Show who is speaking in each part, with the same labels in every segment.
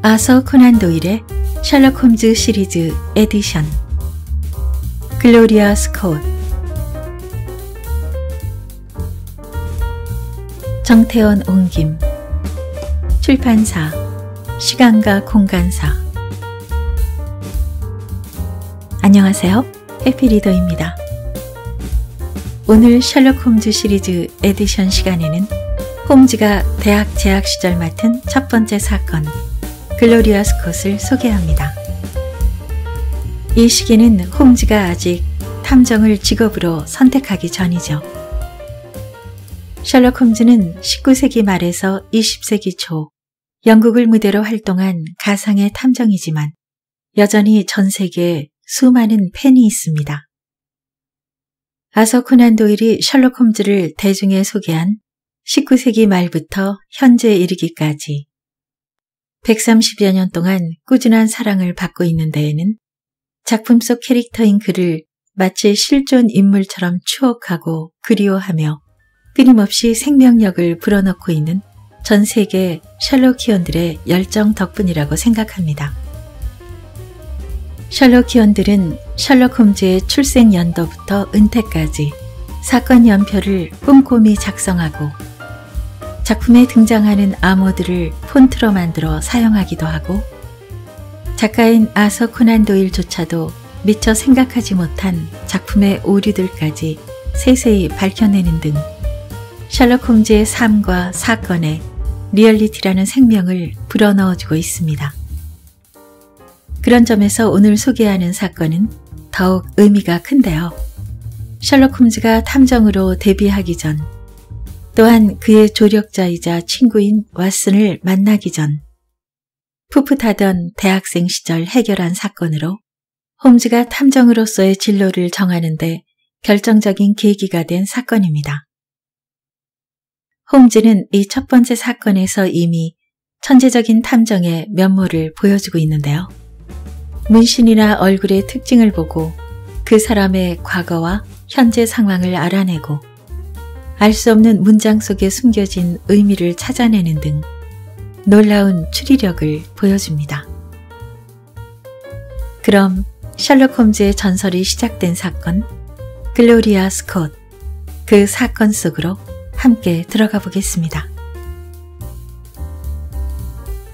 Speaker 1: 아서 코난 도일의 셜록 홈즈 시리즈 에디션 글로리아 스콧 정태원 옹김 출판사 시간과 공간사 안녕하세요 해피리더입니다 오늘 셜록 홈즈 시리즈 에디션 시간에는 홈즈가 대학 재학 시절 맡은 첫 번째 사건 글로리아 스콧을 소개합니다. 이 시기는 홈즈가 아직 탐정을 직업으로 선택하기 전이죠. 셜록 홈즈는 19세기 말에서 20세기 초 영국을 무대로 활동한 가상의 탐정이지만 여전히 전 세계에 수많은 팬이 있습니다. 아서 코난 도일이 셜록 홈즈를 대중에 소개한 19세기 말부터 현재에 이르기까지 130여 년 동안 꾸준한 사랑을 받고 있는 데에는 작품 속 캐릭터인 그를 마치 실존 인물처럼 추억하고 그리워하며 끊임없이 생명력을 불어넣고 있는 전 세계 셜록키언들의 열정 덕분이라고 생각합니다. 셜록키언들은 셜록홈즈의 출생 연도부터 은퇴까지 사건 연표를 꼼꼼히 작성하고 작품에 등장하는 암호들을 폰트로 만들어 사용하기도 하고 작가인 아서 코난 도일조차도 미처 생각하지 못한 작품의 오류들까지 세세히 밝혀내는 등 셜록 홈즈의 삶과 사건에 리얼리티라는 생명을 불어넣어주고 있습니다. 그런 점에서 오늘 소개하는 사건은 더욱 의미가 큰데요. 셜록 홈즈가 탐정으로 데뷔하기 전 또한 그의 조력자이자 친구인 왓슨을 만나기 전 풋풋하던 대학생 시절 해결한 사건으로 홈즈가 탐정으로서의 진로를 정하는데 결정적인 계기가 된 사건입니다. 홈즈는 이 첫 번째 사건에서 이미 천재적인 탐정의 면모를 보여주고 있는데요. 문신이나 얼굴의 특징을 보고 그 사람의 과거와 현재 상황을 알아내고 알수 없는 문장 속에 숨겨진 의미를 찾아내는 등 놀라운 추리력을 보여줍니다. 그럼 셜록 홈즈의 전설이 시작된 사건 글로리아 스콧 그 사건 속으로 함께 들어가 보겠습니다.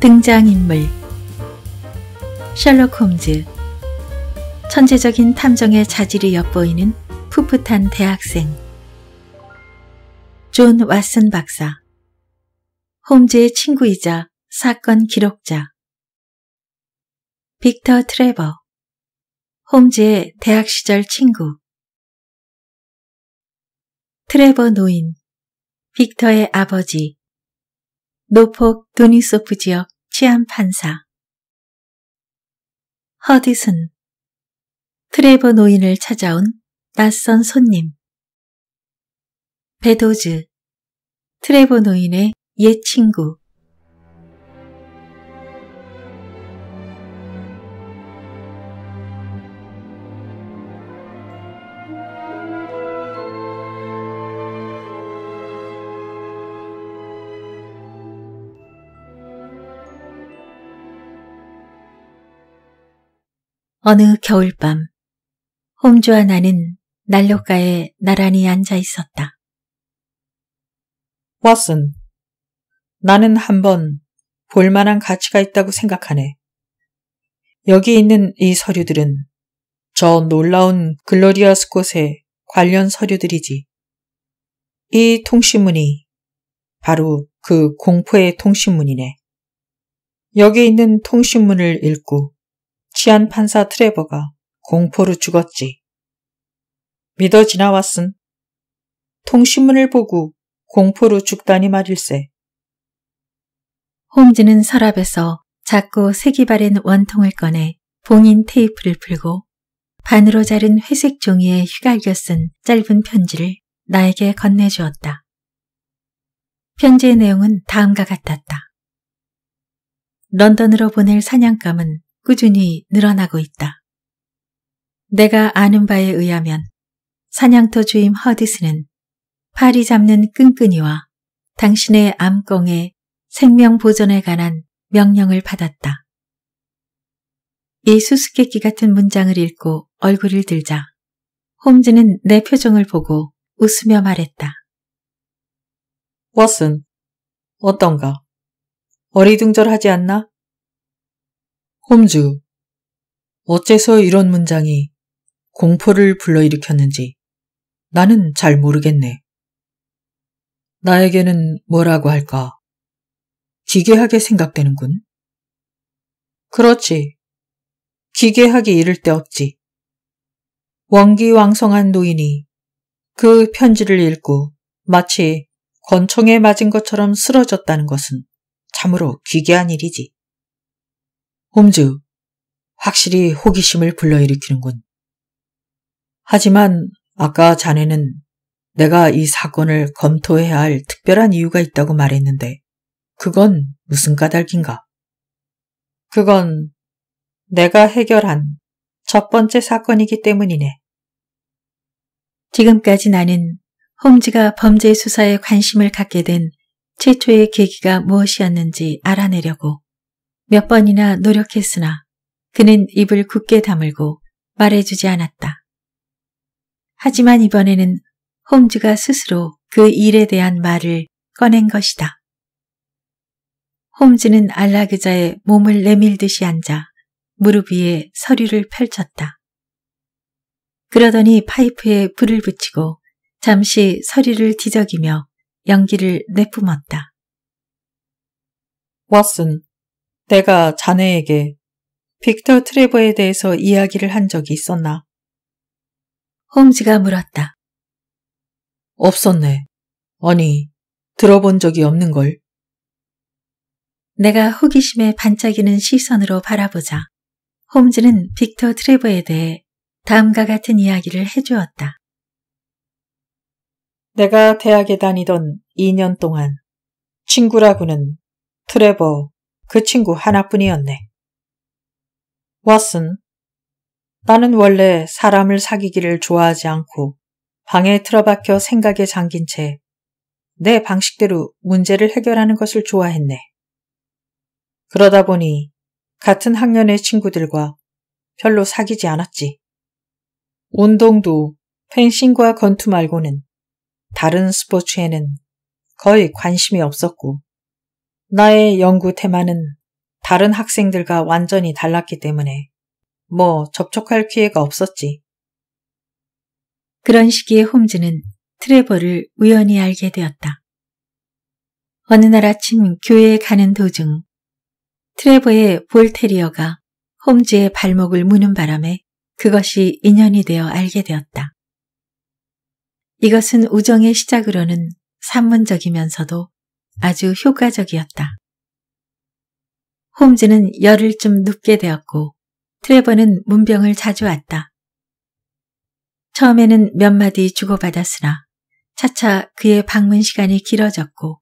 Speaker 1: 등장인물 셜록 홈즈 천재적인 탐정의 자질이 엿보이는 풋풋한 대학생 존 왓슨 박사 홈즈의 친구이자 사건 기록자 빅터 트레버 홈즈의 대학 시절 친구 트레버 노인 빅터의 아버지 노폭 도니소프 지역 치안 판사 허디슨 트레버 노인을 찾아온 낯선 손님 베도즈, 트레보 노인의 옛 친구 어느 겨울밤 홈즈와 나는 난로가에 나란히 앉아 있었다. 왓슨, 나는 한번 볼만한 가치가 있다고 생각하네. 여기 있는 이 서류들은 저 놀라운 글로리아 스콧의 관련 서류들이지. 이 통신문이 바로 그 공포의 통신문이네. 여기 있는 통신문을 읽고 치안 판사 트레버가 공포로 죽었지. 믿어지나 왔슨. 통신문을 보고 공포로 죽다니 말일세. 홈즈는 서랍에서 작고 색이 바랜 원통을 꺼내 봉인 테이프를 풀고 반으로 자른 회색 종이에 휘갈겨 쓴 짧은 편지를 나에게 건네주었다. 편지의 내용은 다음과 같았다. 런던으로 보낼 사냥감은 꾸준히 늘어나고 있다. 내가 아는 바에 의하면 사냥터 주임 허디스는 파리 잡는 끈끈이와 당신의 암꽁에 생명 보존에 관한 명령을 받았다. 이 수수께끼 같은 문장을 읽고 얼굴을 들자 홈즈는 내 표정을 보고 웃으며 말했다. 워슨 어떤가? 어리둥절하지 않나? 홈즈, 어째서 이런 문장이 공포를 불러일으켰는지 나는 잘 모르겠네. 나에게는 뭐라고 할까? 기괴하게 생각되는군. 그렇지. 기괴하게 이를 데 없지. 원기왕성한 노인이 그 편지를 읽고 마치 권총에 맞은 것처럼 쓰러졌다는 것은 참으로 기괴한 일이지. 홈즈, 확실히 호기심을 불러일으키는군. 하지만 아까 자네는 내가 이 사건을 검토해야 할 특별한 이유가 있다고 말했는데 그건 무슨 까닭인가? 그건 내가 해결한 첫 번째 사건이기 때문이네. 지금까지 나는 홈즈가 범죄 수사에 관심을 갖게 된 최초의 계기가 무엇이었는지 알아내려고 몇 번이나 노력했으나 그는 입을 굳게 다물고 말해주지 않았다. 하지만 이번에는 홈즈가 스스로 그 일에 대한 말을 꺼낸 것이다. 홈즈는 안락의자의 몸을 내밀듯이 앉아 무릎 위에 서류를 펼쳤다. 그러더니 파이프에 불을 붙이고 잠시 서류를 뒤적이며 연기를 내뿜었다. 왓슨, 내가 자네에게 빅터 트레버에 대해서 이야기를 한 적이 있었나? 홈즈가 물었다. 없었네. 아니, 들어본 적이 없는걸. 내가 호기심에 반짝이는 시선으로 바라보자 홈즈는 빅터 트레버에 대해 다음과 같은 이야기를 해주었다. 내가 대학에 다니던 2년 동안 친구라고는 트레버 그 친구 하나뿐이었네. 왓슨, 나는 원래 사람을 사귀기를 좋아하지 않고 방에 틀어박혀 생각에 잠긴 채 내 방식대로 문제를 해결하는 것을 좋아했네. 그러다 보니 같은 학년의 친구들과 별로 사귀지 않았지. 운동도 펜싱과 건투 말고는 다른 스포츠에는 거의 관심이 없었고 나의 연구 테마는 다른 학생들과 완전히 달랐기 때문에 뭐 접촉할 기회가 없었지. 그런 시기에 홈즈는 트레버를 우연히 알게 되었다. 어느 날 아침 교회에 가는 도중 트레버의 볼테리어가 홈즈의 발목을 무는 바람에 그것이 인연이 되어 알게 되었다. 이것은 우정의 시작으로는 산문적이면서도 아주 효과적이었다. 홈즈는 열흘쯤 눕게 되었고 트레버는 문병을 자주 왔다. 처음에는 몇 마디 주고받았으나 차차 그의 방문 시간이 길어졌고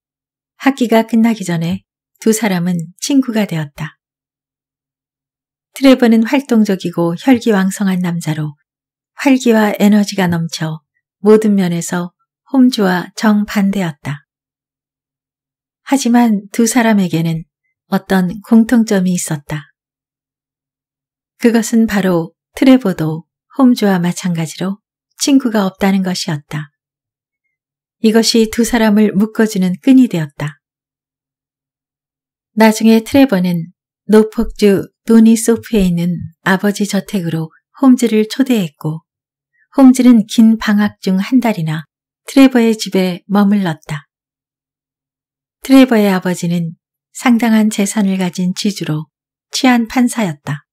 Speaker 1: 학기가 끝나기 전에 두 사람은 친구가 되었다. 트레버는 활동적이고 혈기왕성한 남자로 활기와 에너지가 넘쳐 모든 면에서 홈즈와 정반대였다. 하지만 두 사람에게는 어떤 공통점이 있었다. 그것은 바로 트레버도 홈즈와 마찬가지로 친구가 없다는 것이었다. 이것이 두 사람을 묶어주는 끈이 되었다. 나중에 트레버는 노폭주 도니소프에 있는 아버지 저택으로 홈즈를 초대했고 홈즈는 긴 방학 중 한 달이나 트레버의 집에 머물렀다. 트레버의 아버지는 상당한 재산을 가진 지주로 치안 판사였다.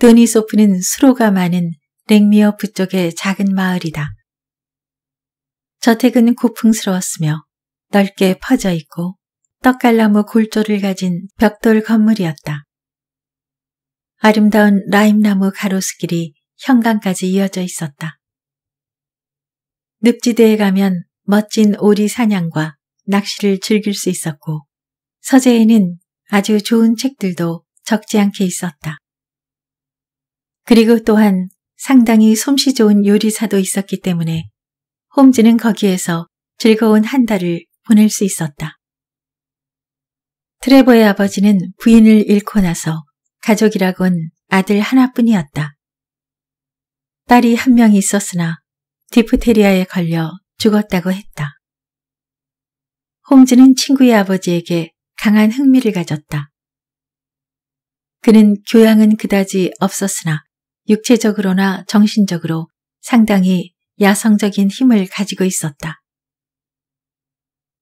Speaker 1: 도니소프는 수로가 많은 랭미어 부쪽의 작은 마을이다. 저택은 고풍스러웠으며 넓게 퍼져 있고 떡갈나무 골조를 가진 벽돌 건물이었다. 아름다운 라임나무 가로수길이 현관까지 이어져 있었다. 늪지대에 가면 멋진 오리 사냥과 낚시를 즐길 수 있었고 서재에는 아주 좋은 책들도 적지 않게 있었다. 그리고 또한 상당히 솜씨 좋은 요리사도 있었기 때문에 홈즈는 거기에서 즐거운 한 달을 보낼 수 있었다. 트레버의 아버지는 부인을 잃고 나서 가족이라곤 아들 하나뿐이었다. 딸이 한 명이 있었으나 디프테리아에 걸려 죽었다고 했다. 홈즈는 친구의 아버지에게 강한 흥미를 가졌다. 그는 교양은 그다지 없었으나 육체적으로나 정신적으로 상당히 야성적인 힘을 가지고 있었다.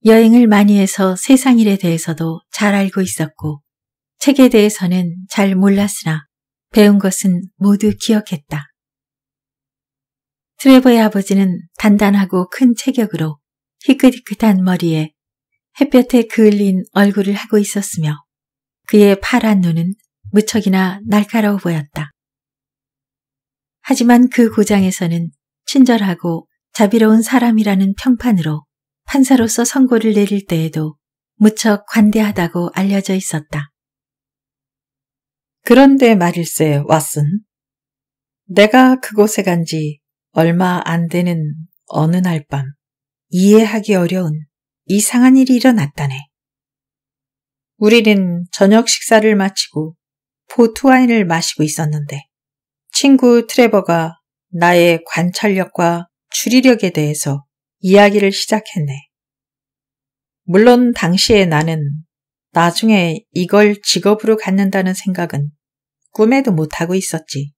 Speaker 1: 여행을 많이 해서 세상 일에 대해서도 잘 알고 있었고 책에 대해서는 잘 몰랐으나 배운 것은 모두 기억했다. 트레버의 아버지는 단단하고 큰 체격으로 희끗희끗한 머리에 햇볕에 그을린 얼굴을 하고 있었으며 그의 파란 눈은 무척이나 날카로워 보였다. 하지만 그 고장에서는 친절하고 자비로운 사람이라는 평판으로 판사로서 선고를 내릴 때에도 무척 관대하다고 알려져 있었다. 그런데 말일세 왓슨. 내가 그곳에 간 지 얼마 안 되는 어느 날 밤 이해하기 어려운 이상한 일이 일어났다네. 우리는 저녁 식사를 마치고 포트와인을 마시고 있었는데 친구 트레버가 나의 관찰력과 추리력에 대해서 이야기를 시작했네. 물론 당시에 나는 나중에 이걸 직업으로 갖는다는 생각은 꿈에도 못하고 있었지.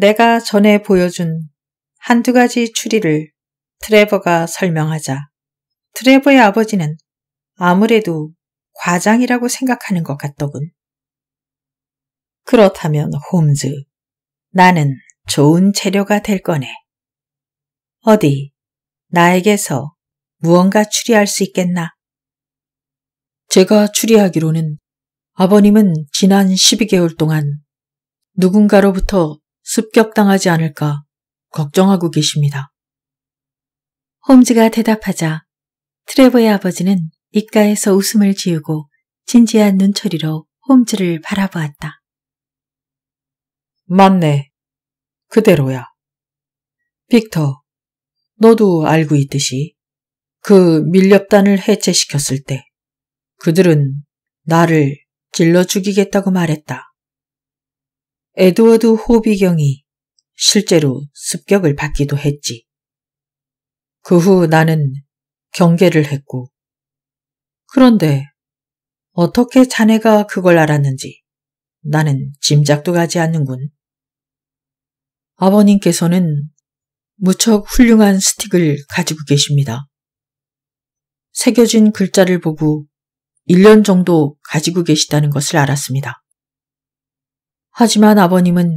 Speaker 1: 내가 전에 보여준 한두 가지 추리를 트레버가 설명하자 트레버의 아버지는 아무래도 과장이라고 생각하는 것 같더군. 그렇다면 홈즈, 나는 좋은 재료가 될 거네. 어디, 나에게서 무언가 추리할 수 있겠나? 제가 추리하기로는 아버님은 지난 12개월 동안 누군가로부터 습격당하지 않을까 걱정하고 계십니다. 홈즈가 대답하자 트레버의 아버지는 입가에서 웃음을 지우고 진지한 눈초리로 홈즈를 바라보았다. 맞네. 그대로야. 빅터, 너도 알고 있듯이 그 밀렵단을 해체시켰을 때 그들은 나를 찔러 죽이겠다고 말했다. 에드워드 호비경이 실제로 습격을 받기도 했지. 그 후 나는 경계를 했고. 그런데 어떻게 자네가 그걸 알았는지 나는 짐작도 가지 않는군. 아버님께서는 무척 훌륭한 스틱을 가지고 계십니다. 새겨진 글자를 보고 1년 정도 가지고 계시다는 것을 알았습니다. 하지만 아버님은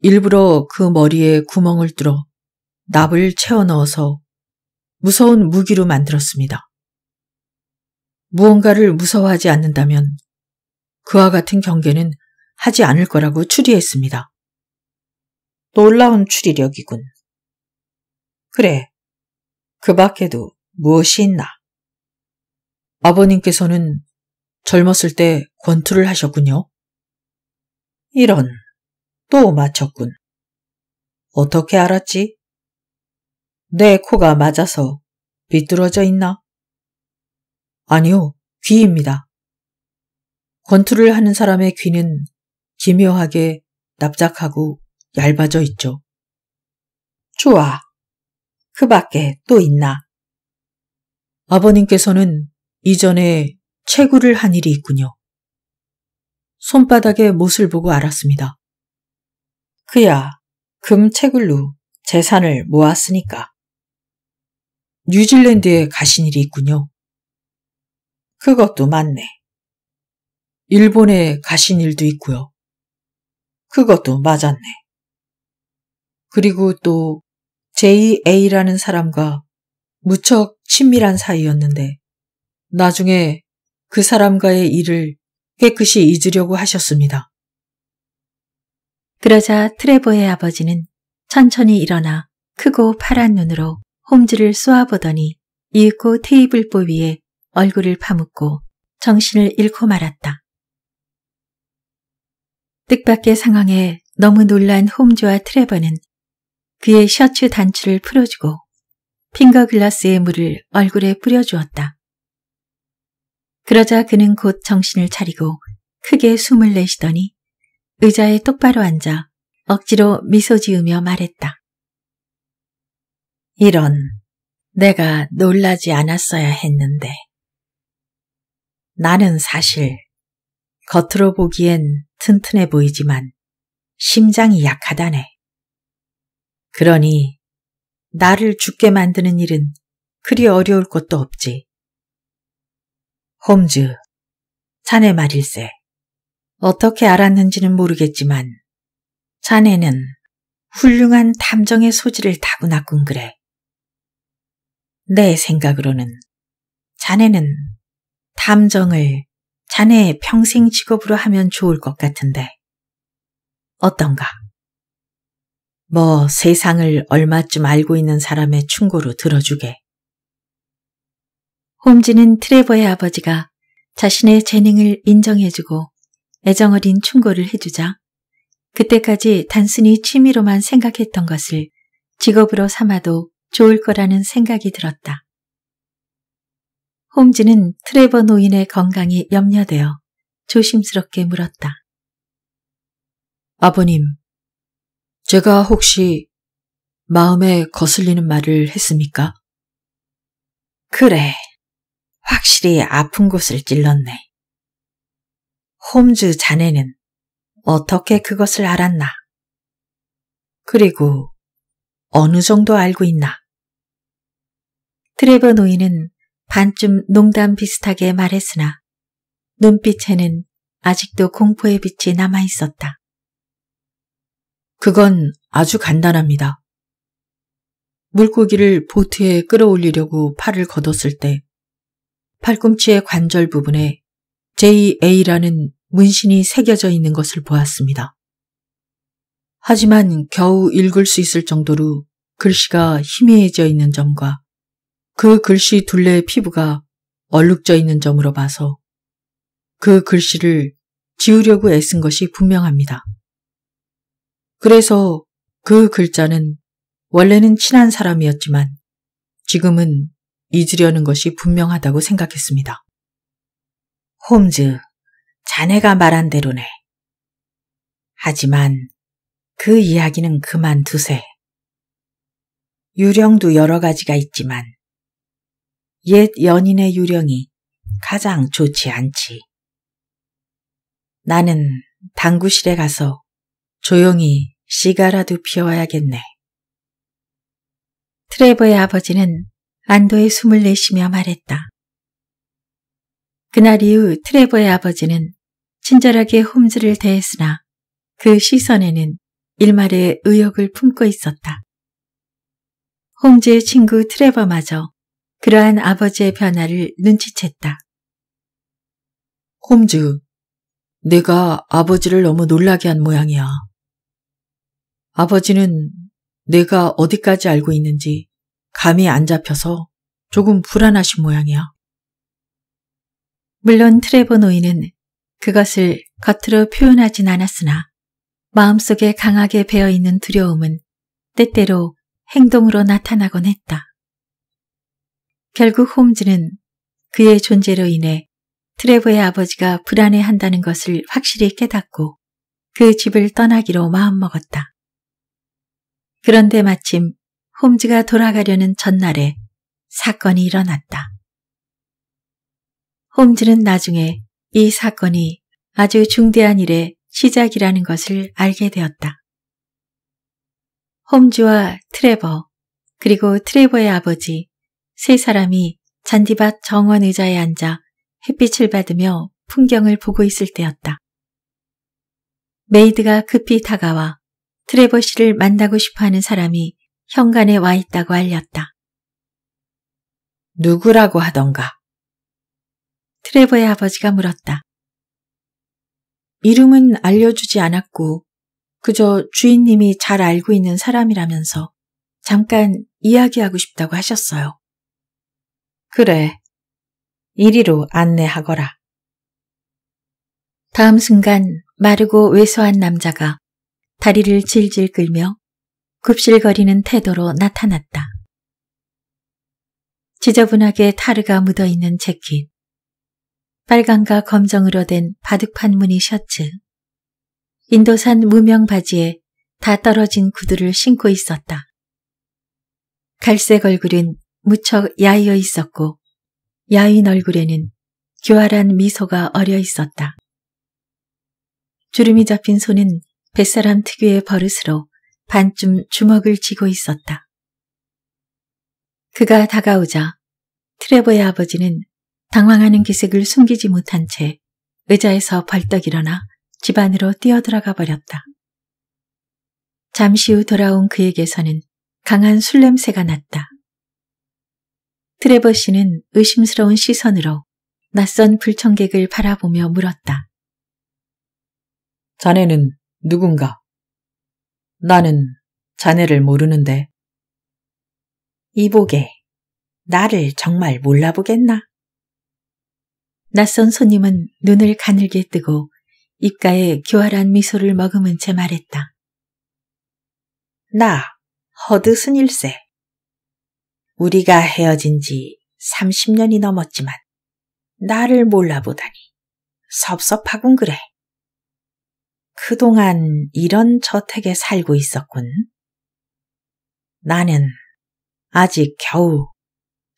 Speaker 1: 일부러 그 머리에 구멍을 뚫어 납을 채워 넣어서 무서운 무기로 만들었습니다. 무언가를 무서워하지 않는다면 그와 같은 경계는 하지 않을 거라고 추리했습니다. 놀라운 추리력이군. 그래. 그 밖에도 무엇이 있나? 아버님께서는 젊었을 때 권투를 하셨군요. 이런, 또 맞췄군. 어떻게 알았지? 내 코가 맞아서 비뚤어져 있나? 아니요, 귀입니다. 권투를 하는 사람의 귀는 기묘하게 납작하고 얇아져 있죠. 좋아. 그 밖에 또 있나? 아버님께서는 이전에 채굴을 한 일이 있군요. 손바닥에 못을 보고 알았습니다. 그야 금 채굴로 재산을 모았으니까. 뉴질랜드에 가신 일이 있군요. 그것도 맞네. 일본에 가신 일도 있고요. 그것도 맞았네. 그리고 또 JA라는 사람과 무척 친밀한 사이였는데 나중에 그 사람과의 일을 깨끗이 잊으려고 하셨습니다. 그러자 트레버의 아버지는 천천히 일어나 크고 파란 눈으로 홈즈를 쏘아보더니 이윽고 테이블보 위에 얼굴을 파묻고 정신을 잃고 말았다. 뜻밖의 상황에 너무 놀란 홈즈와 트레버는 그의 셔츠 단추를 풀어주고 핑거글라스의 물을 얼굴에 뿌려주었다. 그러자 그는 곧 정신을 차리고 크게 숨을 내쉬더니 의자에 똑바로 앉아 억지로 미소 지으며 말했다. 이런, 내가 놀라지 않았어야 했는데. 나는 사실 겉으로 보기엔 튼튼해 보이지만 심장이 약하다네. 그러니 나를 죽게 만드는 일은 그리 어려울 것도 없지. 홈즈, 자네 말일세. 어떻게 알았는지는 모르겠지만 자네는 훌륭한 탐정의 소질을 타고났군 그래. 내 생각으로는 자네는 탐정을 자네 평생 직업으로 하면 좋을 것 같은데. 어떤가? 뭐 세상을 얼마쯤 알고 있는 사람의 충고로 들어주게. 홈즈는 트레버의 아버지가 자신의 재능을 인정해주고 애정어린 충고를 해주자 그때까지 단순히 취미로만 생각했던 것을 직업으로 삼아도 좋을 거라는 생각이 들었다. 홈즈는 트레버 노인의 건강이 염려되어 조심스럽게 물었다. 아버님, 제가 혹시 마음에 거슬리는 말을 했습니까? 그래, 확실히 아픈 곳을 찔렀네. 홈즈 자네는 어떻게 그것을 알았나? 그리고 어느 정도 알고 있나? 트레버 노인은 반쯤 농담 비슷하게 말했으나 눈빛에는 아직도 공포의 빛이 남아있었다. 그건 아주 간단합니다. 물고기를 보트에 끌어올리려고 팔을 걷었을 때 팔꿈치의 관절 부분에 JA라는 문신이 새겨져 있는 것을 보았습니다. 하지만 겨우 읽을 수 있을 정도로 글씨가 희미해져 있는 점과 그 글씨 둘레의 피부가 얼룩져 있는 점으로 봐서 그 글씨를 지우려고 애쓴 것이 분명합니다. 그래서 그 글자는 원래는 친한 사람이었지만 지금은 잊으려는 것이 분명하다고 생각했습니다. 홈즈, 자네가 말한 대로네. 하지만 그 이야기는 그만두세. 유령도 여러 가지가 있지만 옛 연인의 유령이 가장 좋지 않지. 나는 당구실에 가서 조용히 시가라도 피워야겠네. 트레버의 아버지는 안도의 숨을 내쉬며 말했다. 그날 이후 트레버의 아버지는 친절하게 홈즈를 대했으나 그 시선에는 일말의 의욕을 품고 있었다. 홈즈의 친구 트레버마저 그러한 아버지의 변화를 눈치챘다. 홈즈, 내가 아버지를 너무 놀라게 한 모양이야. 아버지는 내가 어디까지 알고 있는지 감이 안 잡혀서 조금 불안하신 모양이야. 물론 트레버 노인은 그것을 겉으로 표현하진 않았으나 마음속에 강하게 배어있는 두려움은 때때로 행동으로 나타나곤 했다. 결국 홈즈는 그의 존재로 인해 트레버의 아버지가 불안해한다는 것을 확실히 깨닫고 그 집을 떠나기로 마음먹었다. 그런데 마침 홈즈가 돌아가려는 전날에 사건이 일어났다. 홈즈는 나중에 이 사건이 아주 중대한 일의 시작이라는 것을 알게 되었다. 홈즈와 트레버, 그리고 트레버의 아버지 세 사람이 잔디밭 정원 의자에 앉아 햇빛을 받으며 풍경을 보고 있을 때였다. 메이드가 급히 다가와 트레버 씨를 만나고 싶어하는 사람이 현관에 와 있다고 알렸다. 누구라고 하던가? 트레버의 아버지가 물었다. 이름은 알려주지 않았고 그저 주인님이 잘 알고 있는 사람이라면서 잠깐 이야기하고 싶다고 하셨어요. 그래. 이리로 안내하거라. 다음 순간 마르고 왜소한 남자가 다리를 질질 끌며 굽실거리는 태도로 나타났다. 지저분하게 타르가 묻어있는 재킷, 빨강과 검정으로 된 바둑판 무늬 셔츠, 인도산 무명 바지에 다 떨어진 구두를 신고 있었다. 갈색 얼굴은 무척 야어 있었고 야인 얼굴에는 교활한 미소가 어려 있었다. 주름이 잡힌 손은 뱃사람 특유의 버릇으로 반쯤 주먹을 쥐고 있었다. 그가 다가오자 트레버의 아버지는 당황하는 기색을 숨기지 못한 채 의자에서 벌떡 일어나 집 안으로 뛰어들어가 버렸다. 잠시 후 돌아온 그에게서는 강한 술냄새가 났다. 트레버 씨는 의심스러운 시선으로 낯선 불청객을 바라보며 물었다. 자네는 누군가? 나는 자네를 모르는데. 이보게, 나를 정말 몰라보겠나? 낯선 손님은 눈을 가늘게 뜨고 입가에 교활한 미소를 머금은 채 말했다. 나, 허드슨 일세. 우리가 헤어진 지 30년이 넘었지만 나를 몰라보다니 섭섭하군 그래. 그동안 이런 저택에 살고 있었군. 나는 아직 겨우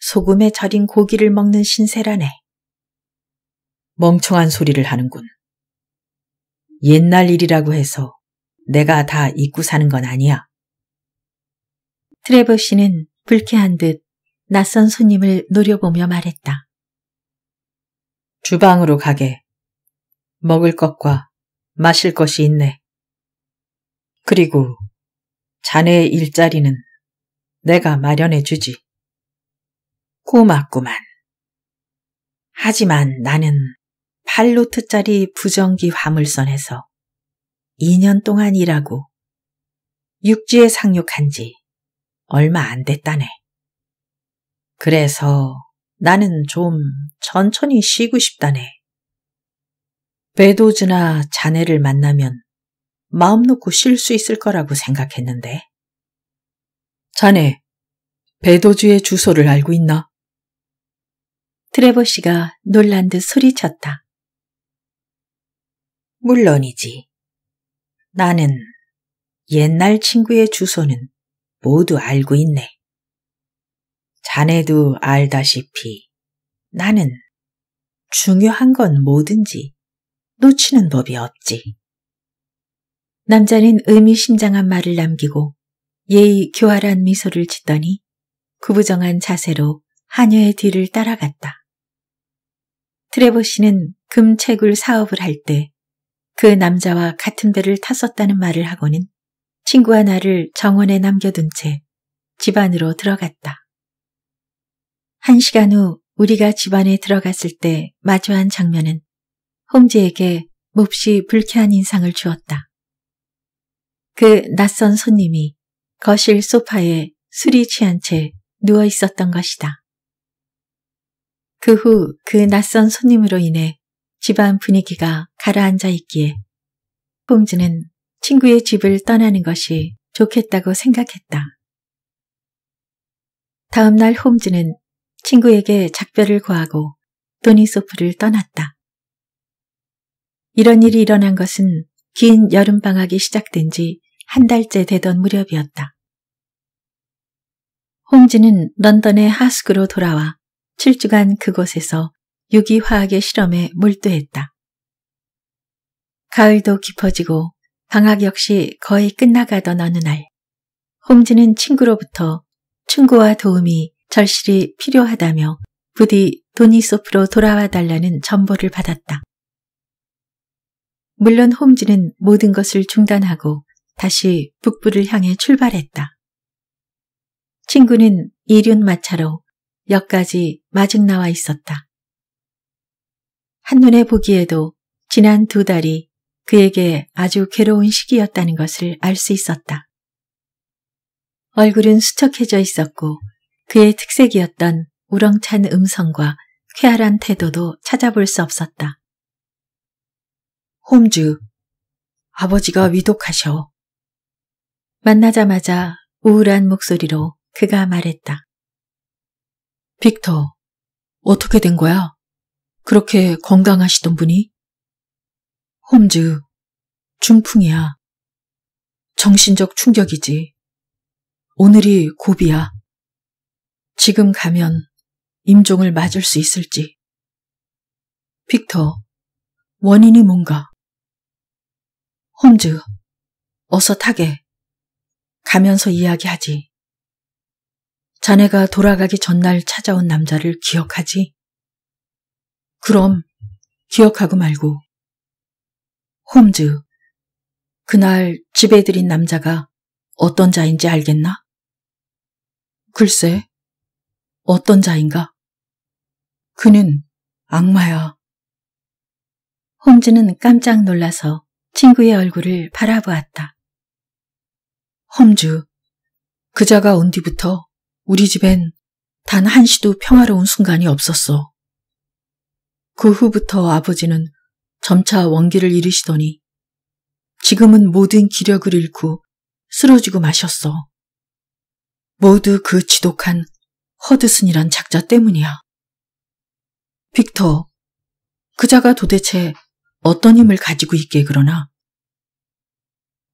Speaker 1: 소금에 절인 고기를 먹는 신세라네. 멍청한 소리를 하는군. 옛날 일이라고 해서 내가 다 잊고 사는 건 아니야. 트레버 씨는 불쾌한 듯 낯선 손님을 노려보며 말했다. 주방으로 가게. 먹을 것과 마실 것이 있네. 그리고 자네의 일자리는 내가 마련해 주지. 고맙구만. 하지만 나는 8로트짜리 부정기 화물선에서 2년 동안 일하고 육지에 상륙한 지 얼마 안 됐다네. 그래서 나는 좀 천천히 쉬고 싶다네. 베도즈나 자네를 만나면 마음 놓고 쉴 수 있을 거라고 생각했는데. 자네, 베도즈의 주소를 알고 있나? 트레버 씨가 놀란 듯 소리쳤다. 물론이지. 나는 옛날 친구의 주소는 모두 알고 있네. 자네도 알다시피 나는 중요한 건 뭐든지 놓치는 법이 없지. 남자는 의미심장한 말을 남기고 예의 교활한 미소를 짓더니 구부정한 자세로 하녀의 뒤를 따라갔다. 트레버 씨는 금채굴 사업을 할 때 그 남자와 같은 배를 탔었다는 말을 하고는 친구와 나를 정원에 남겨둔 채 집 안으로 들어갔다. 한 시간 후 우리가 집 안에 들어갔을 때 마주한 장면은 홍지에게 몹시 불쾌한 인상을 주었다. 그 낯선 손님이 거실 소파에 술이 취한 채 누워 있었던 것이다. 그 후그 그 낯선 손님으로 인해 집안 분위기가 가라앉아 있기에 홍지는 친구의 집을 떠나는 것이 좋겠다고 생각했다. 다음날 홈즈는 친구에게 작별을 구하고 도니소프를 떠났다. 이런 일이 일어난 것은 긴 여름방학이 시작된 지 한 달째 되던 무렵이었다. 홈즈는 런던의 하숙으로 돌아와 7주간 그곳에서 유기화학의 실험에 몰두했다. 가을도 깊어지고 방학 역시 거의 끝나가던 어느 날홍진는 친구로부터 충고와 도움이 절실히 필요하다며 부디 도니소프로 돌아와 달라는 전보를 받았다. 물론 홈즈는 모든 것을 중단하고 다시 북부를 향해 출발했다. 친구는 이륜 마차로 역까지 마중 나와 있었다. 한눈에 보기에도 지난 두 달이 그에게 아주 괴로운 시기였다는 것을 알 수 있었다. 얼굴은 수척해져 있었고 그의 특색이었던 우렁찬 음성과 쾌활한 태도도 찾아볼 수 없었다. 홈즈, 아버지가 위독하셔. 만나자마자 우울한 목소리로 그가 말했다. 빅터, 어떻게 된 거야? 그렇게 건강하시던 분이? 홈즈, 중풍이야. 정신적 충격이지. 오늘이 고비야. 지금 가면 임종을 맞을 수 있을지. 빅터, 원인이 뭔가? 홈즈, 어서 타게. 가면서 이야기하지. 자네가 돌아가기 전날 찾아온 남자를 기억하지? 그럼 기억하고 말고 홈즈. 그날 집에 들인 남자가 어떤 자인지 알겠나? 글쎄, 어떤 자인가? 그는 악마야. 홈즈는 깜짝 놀라서 친구의 얼굴을 바라보았다. 홈즈, 그 자가 온 뒤부터 우리 집엔 단 한시도 평화로운 순간이 없었어. 그 후부터 아버지는 점차 원기를 잃으시더니 지금은 모든 기력을 잃고 쓰러지고 마셨어. 모두 그 지독한 허드슨이란 작자 때문이야. 빅터, 그자가 도대체 어떤 힘을 가지고 있게 그러나?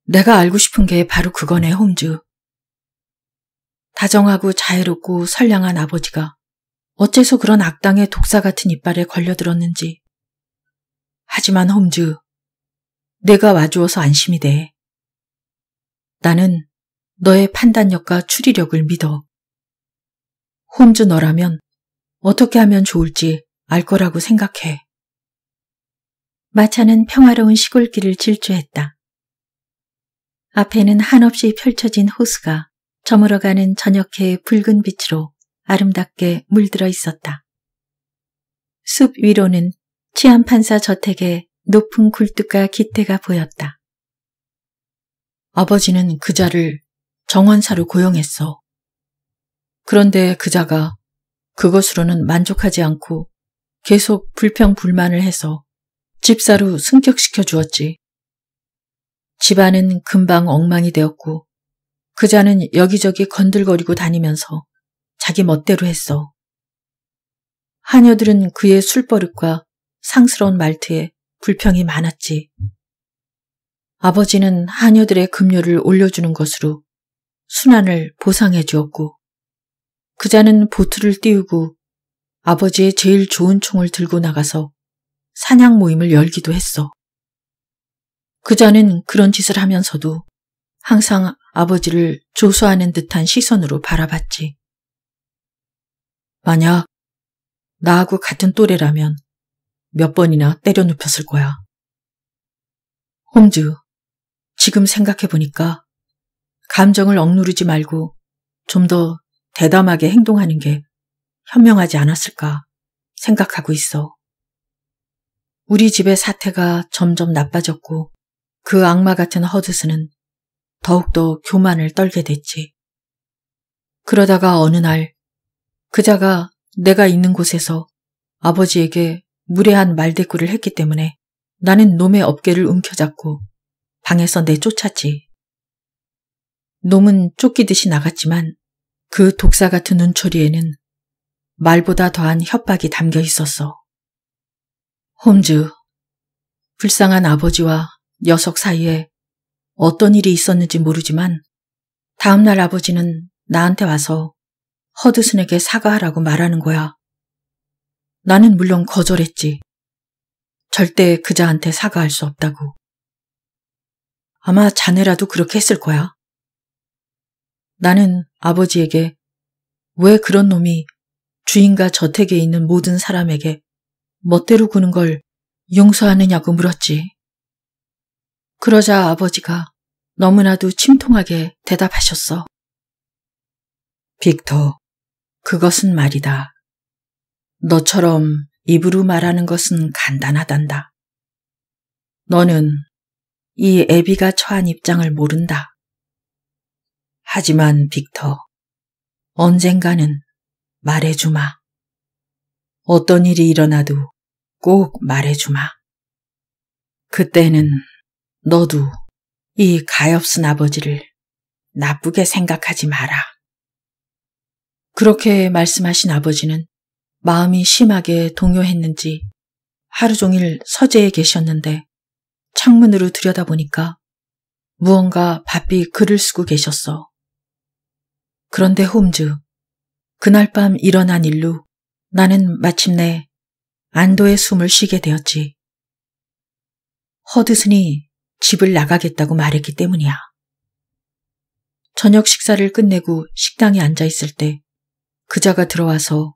Speaker 1: 내가 알고 싶은 게 바로 그거네, 홈즈. 다정하고 자애롭고 선량한 아버지가 어째서 그런 악당의 독사 같은 이빨에 걸려들었는지 하지만 홈즈, 내가 와주어서 안심이 돼. 나는 너의 판단력과 추리력을 믿어. 홈즈 너라면 어떻게 하면 좋을지 알 거라고 생각해. 마차는 평화로운 시골길을 질주했다. 앞에는 한없이 펼쳐진 호수가 저물어가는 저녁해의 붉은 빛으로 아름답게 물들어 있었다. 숲 위로는 취안 판사 저택에 높은 굴뚝과 깃대가 보였다. 아버지는 그자를 정원사로 고용했어. 그런데 그자가 그것으로는 만족하지 않고 계속 불평불만을 해서 집사로 승격시켜 주었지. 집안은 금방 엉망이 되었고 그자는 여기저기 건들거리고 다니면서 자기 멋대로 했어. 하녀들은 그의 술버릇과 상스러운 말투에 불평이 많았지. 아버지는 하녀들의 급료를 올려주는 것으로 순환을 보상해 주었고 그자는 보트를 띄우고 아버지의 제일 좋은 총을 들고 나가서 사냥 모임을 열기도 했어. 그자는 그런 짓을 하면서도 항상 아버지를 조소하는 듯한 시선으로 바라봤지. 만약 나하고 같은 또래라면 몇 번이나 때려 눕혔을 거야. 홈즈, 지금 생각해보니까 감정을 억누르지 말고 좀 더 대담하게 행동하는 게 현명하지 않았을까 생각하고 있어. 우리 집의 사태가 점점 나빠졌고 그 악마 같은 허드슨은 더욱더 교만을 떨게 됐지. 그러다가 어느 날 그자가 내가 있는 곳에서 아버지에게 무례한 말대꾸를 했기 때문에 나는 놈의 어깨를 움켜잡고 방에서 내쫓았지. 놈은 쫓기듯이 나갔지만 그 독사 같은 눈초리에는 말보다 더한 협박이 담겨 있었어. 홈즈, 불쌍한 아버지와 녀석 사이에 어떤 일이 있었는지 모르지만 다음날 아버지는 나한테 와서 허드슨에게 사과하라고 말하는 거야. 나는 물론 거절했지. 절대 그자한테 사과할 수 없다고. 아마 자네라도 그렇게 했을 거야. 나는 아버지에게 왜 그런 놈이 주인과 저택에 있는 모든 사람에게 멋대로 구는 걸 용서하느냐고 물었지. 그러자 아버지가 너무나도 침통하게 대답하셨어. 빅터, 그것은 말이다. 너처럼 입으로 말하는 것은 간단하단다. 너는 이 애비가 처한 입장을 모른다. 하지만 빅터, 언젠가는 말해주마. 어떤 일이 일어나도 꼭 말해주마. 그때는 너도 이 가엾은 아버지를 나쁘게 생각하지 마라. 그렇게 말씀하신 아버지는 마음이 심하게 동요했는지 하루 종일 서재에 계셨는데 창문으로 들여다보니까 무언가 바삐 글을 쓰고 계셨어. 그런데 홈즈, 그날 밤 일어난 일로 나는 마침내 안도의 숨을 쉬게 되었지. 허드슨이 집을 나가겠다고 말했기 때문이야. 저녁 식사를 끝내고 식당에 앉아 있을 때 그자가 들어와서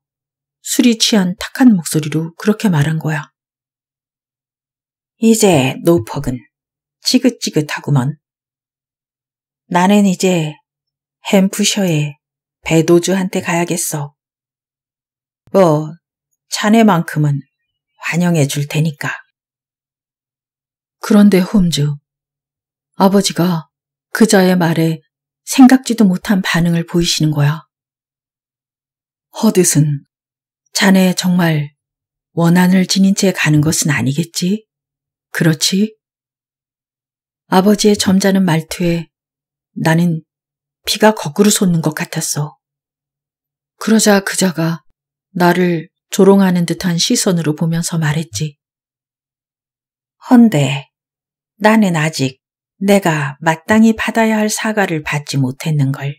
Speaker 1: 술이 취한 탁한 목소리로 그렇게 말한 거야. 이제 노퍽은 지긋지긋하구먼. 나는 이제 햄프셔의 배도주한테 가야겠어. 뭐, 자네만큼은 환영해 줄 테니까. 그런데 홈즈, 아버지가 그자의 말에 생각지도 못한 반응을 보이시는 거야. 허드슨 자네 정말 원한을 지닌 채 가는 것은 아니겠지? 그렇지? 아버지의 점잖은 말투에 나는 피가 거꾸로 솟는 것 같았어. 그러자 그자가 나를 조롱하는 듯한 시선으로 보면서 말했지. 헌데, 나는 아직 내가 마땅히 받아야 할 사과를 받지 못했는걸.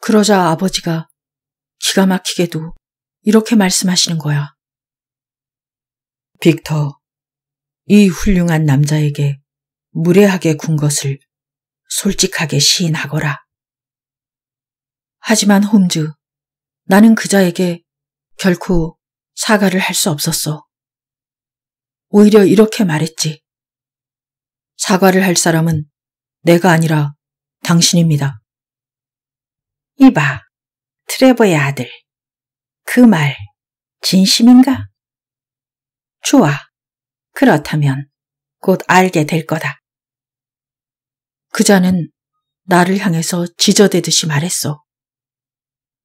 Speaker 1: 그러자 아버지가 기가 막히게도 이렇게 말씀하시는 거야. 빅터, 이 훌륭한 남자에게 무례하게 군 것을 솔직하게 시인하거라. 하지만 홈즈, 나는 그자에게 결코 사과를 할 수 없었어. 오히려 이렇게 말했지. 사과를 할 사람은 내가 아니라 당신입니다. 이봐, 스레버의 아들. 그 말, 진심인가? 좋아. 그렇다면 곧 알게 될 거다. 그자는 나를 향해서 지저대듯이 말했어.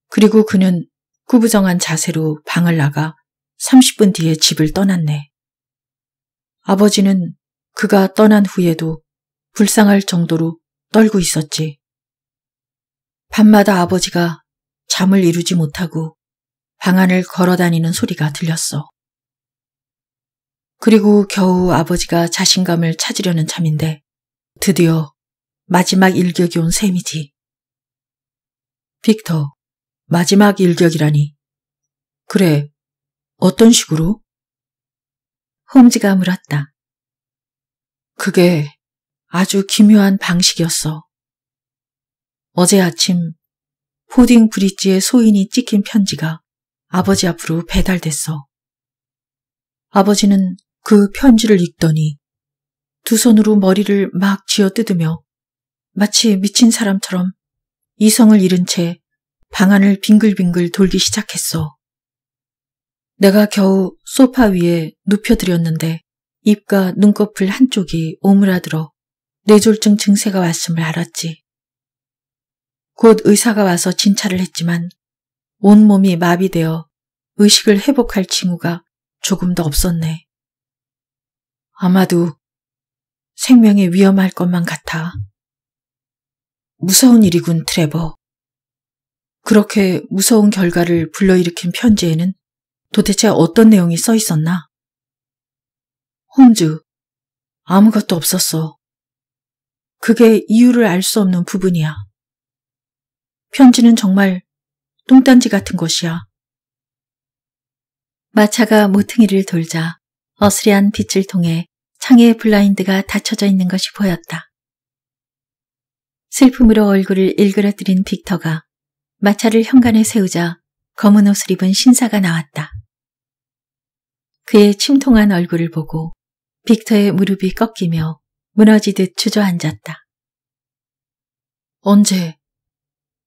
Speaker 1: 그리고 그는 구부정한 자세로 방을 나가 30분 뒤에 집을 떠났네. 아버지는 그가 떠난 후에도 불쌍할 정도로 떨고 있었지. 밤마다 아버지가 잠을 이루지 못하고 방 안을 걸어 다니는 소리가 들렸어. 그리고 겨우 아버지가 자신감을 찾으려는 참인데 드디어 마지막 일격이 온 셈이지. 빅터, 마지막 일격이라니. 그래, 어떤 식으로? 홈즈가 물었다. 그게 아주 기묘한 방식이었어. 어제 아침 포딩 브릿지의 소인이 찍힌 편지가 아버지 앞으로 배달됐어. 아버지는 그 편지를 읽더니 두 손으로 머리를 막 쥐어 뜯으며 마치 미친 사람처럼 이성을 잃은 채 방안을 빙글빙글 돌기 시작했어. 내가 겨우 소파 위에 눕혀드렸는데 입과 눈꺼풀 한쪽이 오므라들어 뇌졸중 증세가 왔음을 알았지. 곧 의사가 와서 진찰을 했지만 온몸이 마비되어 의식을 회복할 징후가 조금도 없었네. 아마도 생명에 위험할 것만 같아. 무서운 일이군, 트레버. 그렇게 무서운 결과를 불러일으킨 편지에는 도대체 어떤 내용이 써 있었나? 홈즈, 아무것도 없었어. 그게 이유를 알 수 없는 부분이야. 편지는 정말 똥단지 같은 것이야. 마차가 모퉁이를 돌자 어스리한 빛을 통해 창의 블라인드가 닫혀져 있는 것이 보였다. 슬픔으로 얼굴을 일그러뜨린 빅터가 마차를 현관에 세우자 검은 옷을 입은 신사가 나왔다. 그의 침통한 얼굴을 보고 빅터의 무릎이 꺾이며 무너지듯 주저앉았다. 언제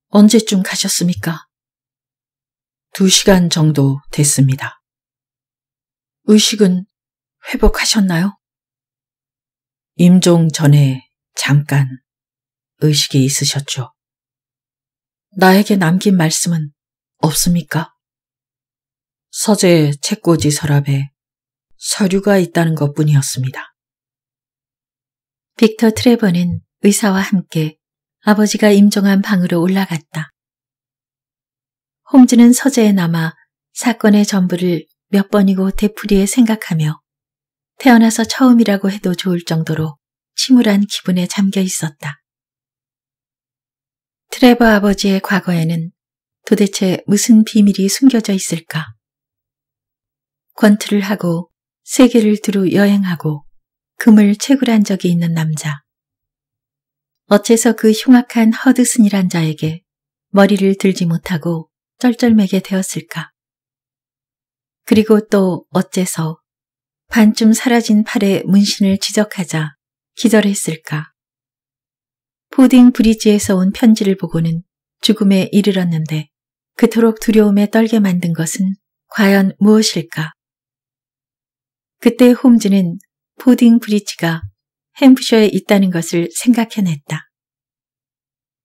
Speaker 1: 언제쯤 가셨습니까? 두 시간 정도 됐습니다. 의식은 회복하셨나요? 임종 전에 잠깐 의식이 있으셨죠. 나에게 남긴 말씀은 없습니까? 서재 책꽂이 서랍에 서류가 있다는 것 뿐이었습니다. 빅터 트레버는 의사와 함께 아버지가 임종한 방으로 올라갔다. 홈즈는 서재에 남아 사건의 전부를 몇 번이고 되풀이에 생각하며 태어나서 처음이라고 해도 좋을 정도로 침울한 기분에 잠겨 있었다. 트레버 아버지의 과거에는 도대체 무슨 비밀이 숨겨져 있을까? 권투를 하고 세계를 두루 여행하고 금을 채굴한 적이 있는 남자. 어째서 그 흉악한 허드슨이란 자에게 머리를 들지 못하고 쩔쩔매게 되었을까? 그리고 또 어째서 반쯤 사라진 팔에 문신을 지적하자 기절했을까? 포딩 브리지에서 온 편지를 보고는 죽음에 이르렀는데 그토록 두려움에 떨게 만든 것은 과연 무엇일까? 그때 홈즈는 포딩 브릿지가 햄프셔에 있다는 것을 생각해냈다.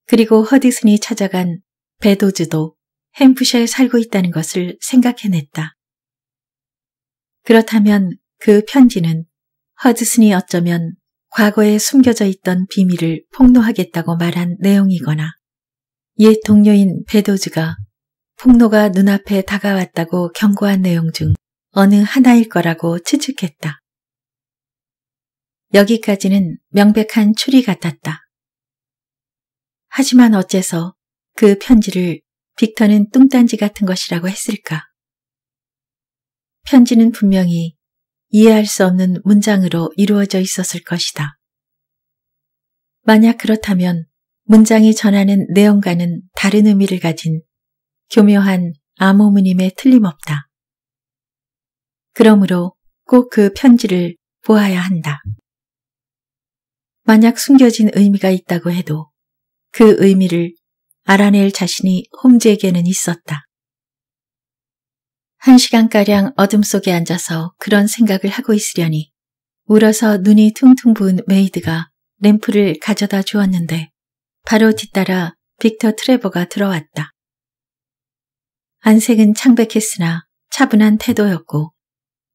Speaker 1: 그리고 허디슨이 찾아간 베도즈도 햄프셔에 살고 있다는 것을 생각해냈다. 그렇다면 그 편지는 허드슨이 어쩌면 과거에 숨겨져 있던 비밀을 폭로하겠다고 말한 내용이거나 옛 동료인 베도즈가 폭로가 눈앞에 다가왔다고 경고한 내용 중 어느 하나일 거라고 추측했다. 여기까지는 명백한 추리 같았다. 하지만 어째서 그 편지를 빅터는 뚱딴지 같은 것이라고 했을까? 편지는 분명히 이해할 수 없는 문장으로 이루어져 있었을 것이다. 만약 그렇다면 문장이 전하는 내용과는 다른 의미를 가진 교묘한 암호문임에 틀림없다. 그러므로 꼭 그 편지를 보아야 한다. 만약 숨겨진 의미가 있다고 해도 그 의미를 알아낼 자신이 홈즈에게는 있었다. 한 시간가량 어둠 속에 앉아서 그런 생각을 하고 있으려니 울어서 눈이 퉁퉁 부은 메이드가 램프를 가져다 주었는데 바로 뒤따라 빅터 트레버가 들어왔다. 안색은 창백했으나 차분한 태도였고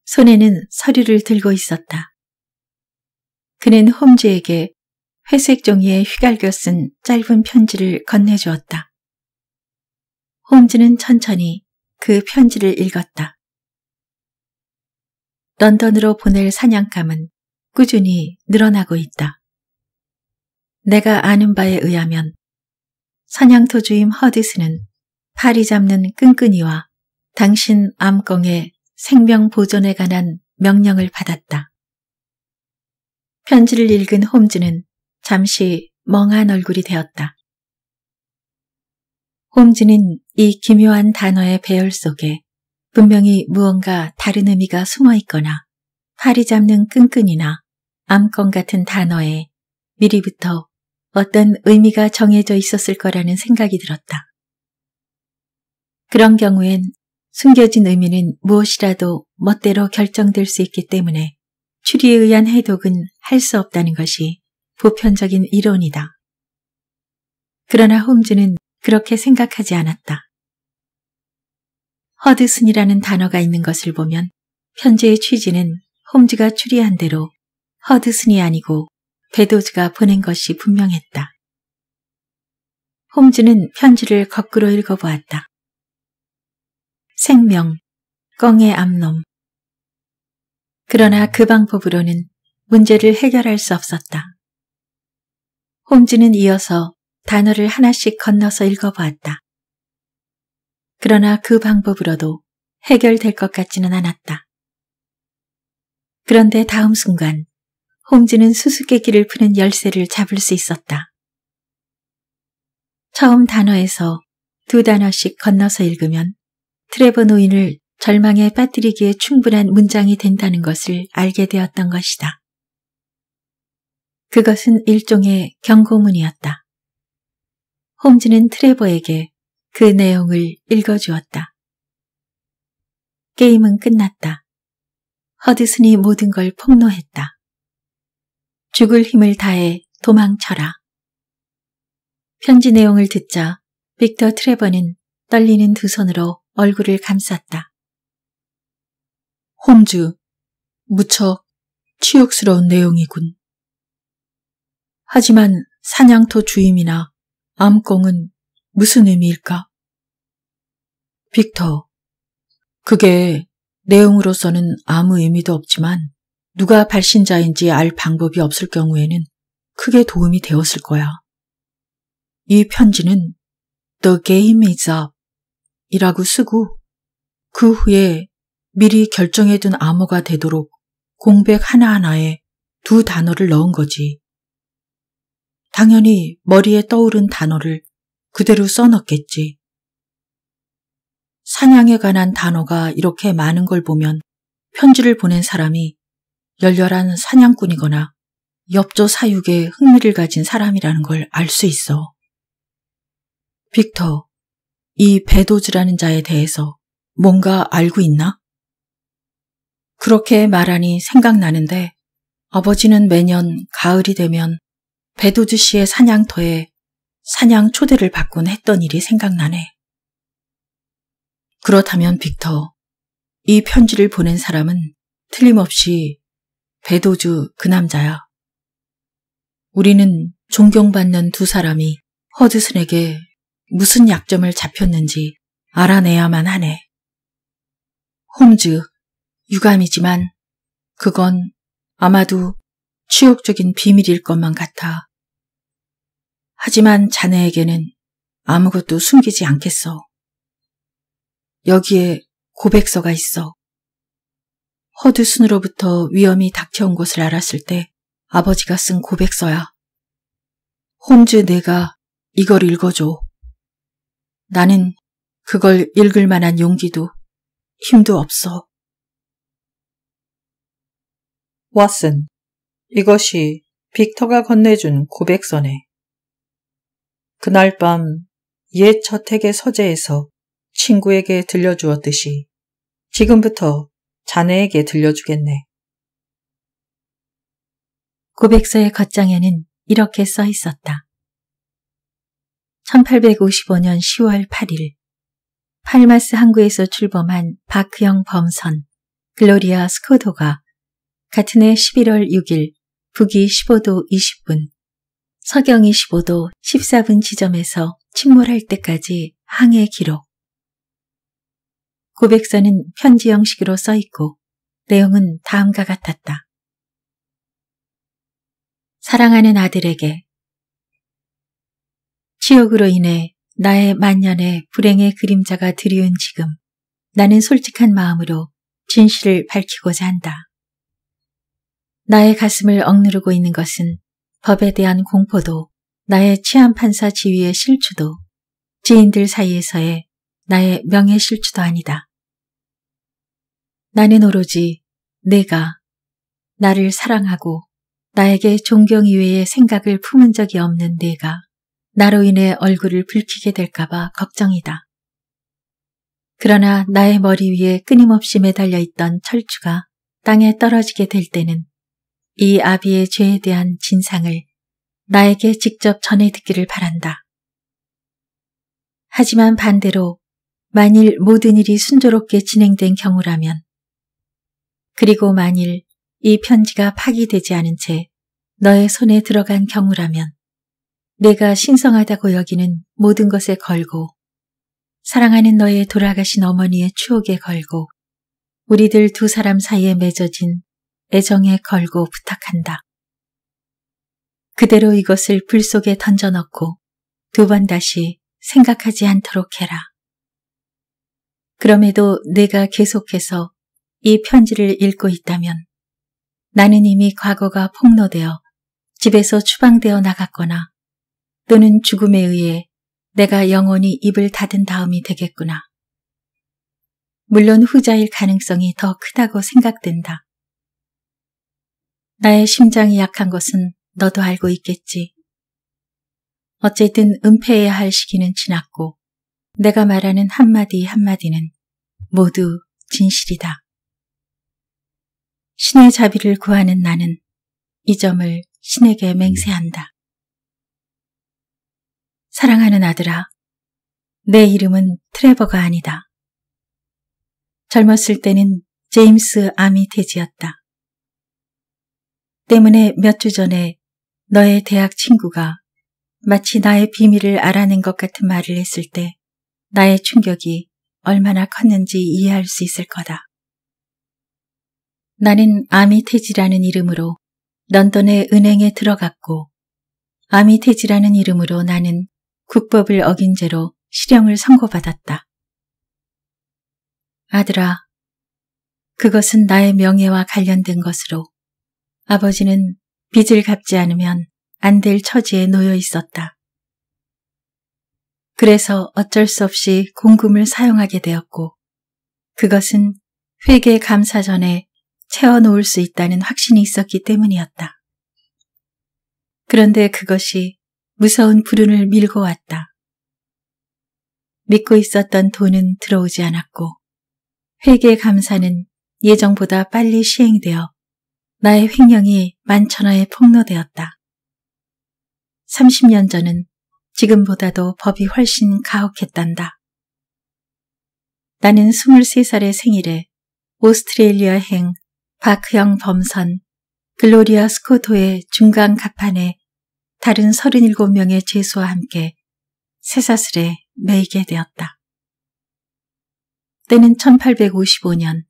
Speaker 1: 손에는 서류를 들고 있었다. 그는 홈즈에게 회색 종이에 휘갈겨 쓴 짧은 편지를 건네주었다. 홈즈는 천천히 그 편지를 읽었다. 런던으로 보낼 사냥감은 꾸준히 늘어나고 있다. 내가 아는 바에 의하면 사냥토 주임 허드스는 파리 잡는 끈끈이와 당신 암껑의 생명 보존에 관한 명령을 받았다. 편지를 읽은 홈즈는 잠시 멍한 얼굴이 되었다. 홈즈는 이 기묘한 단어의 배열 속에 분명히 무언가 다른 의미가 숨어 있거나 파리 잡는 끈끈이나 암건 같은 단어에 미리부터 어떤 의미가 정해져 있었을 거라는 생각이 들었다. 그런 경우엔 숨겨진 의미는 무엇이라도 멋대로 결정될 수 있기 때문에 추리에 의한 해독은 할 수 없다는 것이 보편적인 이론이다. 그러나 홈즈는 그렇게 생각하지 않았다. 허드슨이라는 단어가 있는 것을 보면 편지의 취지는 홈즈가 추리한 대로 허드슨이 아니고 베도즈가 보낸 것이 분명했다. 홈즈는 편지를 거꾸로 읽어보았다. 생명, 껑의 암놈, 그러나 그 방법으로는 문제를 해결할 수 없었다. 홈즈는 이어서 단어를 하나씩 건너서 읽어보았다. 그러나 그 방법으로도 해결될 것 같지는 않았다. 그런데 다음 순간 홈즈는 수수께끼를 푸는 열쇠를 잡을 수 있었다. 처음 단어에서 두 단어씩 건너서 읽으면 트레버 노인을 절망에 빠뜨리기에 충분한 문장이 된다는 것을 알게 되었던 것이다. 그것은 일종의 경고문이었다. 홈즈는 트레버에게 그 내용을 읽어주었다. 게임은 끝났다. 허드슨이 모든 걸 폭로했다. 죽을 힘을 다해 도망쳐라. 편지 내용을 듣자 빅터 트레버는 떨리는 두 손으로 얼굴을 감쌌다. 홈즈, 무척 치욕스러운 내용이군. 하지만 사냥터 주임이나 암꽁은 무슨 의미일까? 빅터, 그게 내용으로서는 아무 의미도 없지만 누가 발신자인지 알 방법이 없을 경우에는 크게 도움이 되었을 거야. 이 편지는 The Game is Up 이라고 쓰고 그 후에 미리 결정해둔 암호가 되도록 공백 하나하나에 두 단어를 넣은 거지. 당연히 머리에 떠오른 단어를 그대로 써넣겠지. 사냥에 관한 단어가 이렇게 많은 걸 보면 편지를 보낸 사람이 열렬한 사냥꾼이거나 엽조 사육에 흥미를 가진 사람이라는 걸 알 수 있어. 빅터, 이 배도즈라는 자에 대해서 뭔가 알고 있나? 그렇게 말하니 생각나는데 아버지는 매년 가을이 되면 배도주 씨의 사냥터에 사냥 초대를 받곤 했던 일이 생각나네. 그렇다면 빅터, 이 편지를 보낸 사람은 틀림없이 배도주 그 남자야. 우리는 존경받는 두 사람이 허드슨에게 무슨 약점을 잡혔는지 알아내야만 하네. 홈즈, 유감이지만 그건 아마도 치욕적인 비밀일 것만 같아. 하지만 자네에게는 아무것도 숨기지 않겠어. 여기에 고백서가 있어. 허드순으로부터 위험이 닥쳐온 것을 알았을 때 아버지가 쓴 고백서야. 홈즈 내가 이걸 읽어줘. 나는 그걸 읽을 만한 용기도 힘도 없어. 왓슨. 이것이 빅터가 건네준 고백선에. 그날 밤 옛 저택의 서재에서 친구에게 들려주었듯이 지금부터 자네에게 들려주겠네. 고백서의 겉장에는 이렇게 써 있었다. 1855년 10월 8일 팔마스 항구에서 출범한 박형 범선, 글로리아 스코도가 같은 해 11월 6일 북위 15도 20분, 서경이 15도 14분 지점에서 침몰할 때까지 항해 기록. 고백서는 편지 형식으로 써 있고 내용은 다음과 같았다. 사랑하는 아들에게 지욕으로 인해 나의 만년의 불행의 그림자가 드리운 지금 나는 솔직한 마음으로 진실을 밝히고자 한다. 나의 가슴을 억누르고 있는 것은 법에 대한 공포도 나의 취한 판사 지위의 실추도 지인들 사이에서의 나의 명예 실추도 아니다. 나는 오로지 내가 나를 사랑하고 나에게 존경 이외의 생각을 품은 적이 없는 내가 나로 인해 얼굴을 붉히게 될까봐 걱정이다. 그러나 나의 머리 위에 끊임없이 매달려 있던 철추가 땅에 떨어지게 될 때는 이 아비의 죄에 대한 진상을 나에게 직접 전해 듣기를 바란다. 하지만 반대로 만일 모든 일이 순조롭게 진행된 경우라면 그리고 만일 이 편지가 파기되지 않은 채 너의 손에 들어간 경우라면 내가 신성하다고 여기는 모든 것에 걸고 사랑하는 너의 돌아가신 어머니의 추억에 걸고 우리들 두 사람 사이에 맺어진 애정에 걸고 부탁한다. 그대로 이것을 불 속에 던져넣고 두 번 다시 생각하지 않도록 해라. 그럼에도 내가 계속해서 이 편지를 읽고 있다면 나는 이미 과거가 폭로되어 집에서 추방되어 나갔거나 또는 죽음에 의해 내가 영원히 입을 닫은 다음이 되겠구나. 물론 후자일 가능성이 더 크다고 생각된다. 나의 심장이 약한 것은 너도 알고 있겠지. 어쨌든 은폐해야 할 시기는 지났고 내가 말하는 한마디 한마디는 모두 진실이다. 신의 자비를 구하는 나는 이 점을 신에게 맹세한다. 사랑하는 아들아, 내 이름은 트레버가 아니다. 젊었을 때는 제임스 아미테지였다. 때문에 몇 주 전에 너의 대학 친구가 마치 나의 비밀을 알아낸 것 같은 말을 했을 때 나의 충격이 얼마나 컸는지 이해할 수 있을 거다. 나는 아미테지라는 이름으로 런던의 은행에 들어갔고 아미테지라는 이름으로 나는 국법을 어긴 죄로 실형을 선고받았다. 아들아, 그것은 나의 명예와 관련된 것으로 아버지는 빚을 갚지 않으면 안 될 처지에 놓여 있었다. 그래서 어쩔 수 없이 공금을 사용하게 되었고 그것은 회계 감사 전에 채워놓을 수 있다는 확신이 있었기 때문이었다. 그런데 그것이 무서운 불운을 밀고 왔다. 믿고 있었던 돈은 들어오지 않았고 회계 감사는 예정보다 빨리 시행되어 나의 횡령이 만천하에 폭로되었다. 30년 전은 지금보다도 법이 훨씬 가혹했단다. 나는 23살의 생일에 오스트레일리아행 바크형 범선 글로리아 스코토의 중간 갑판에 다른 37명의 죄수와 함께 새사슬에 매이게 되었다. 때는 1855년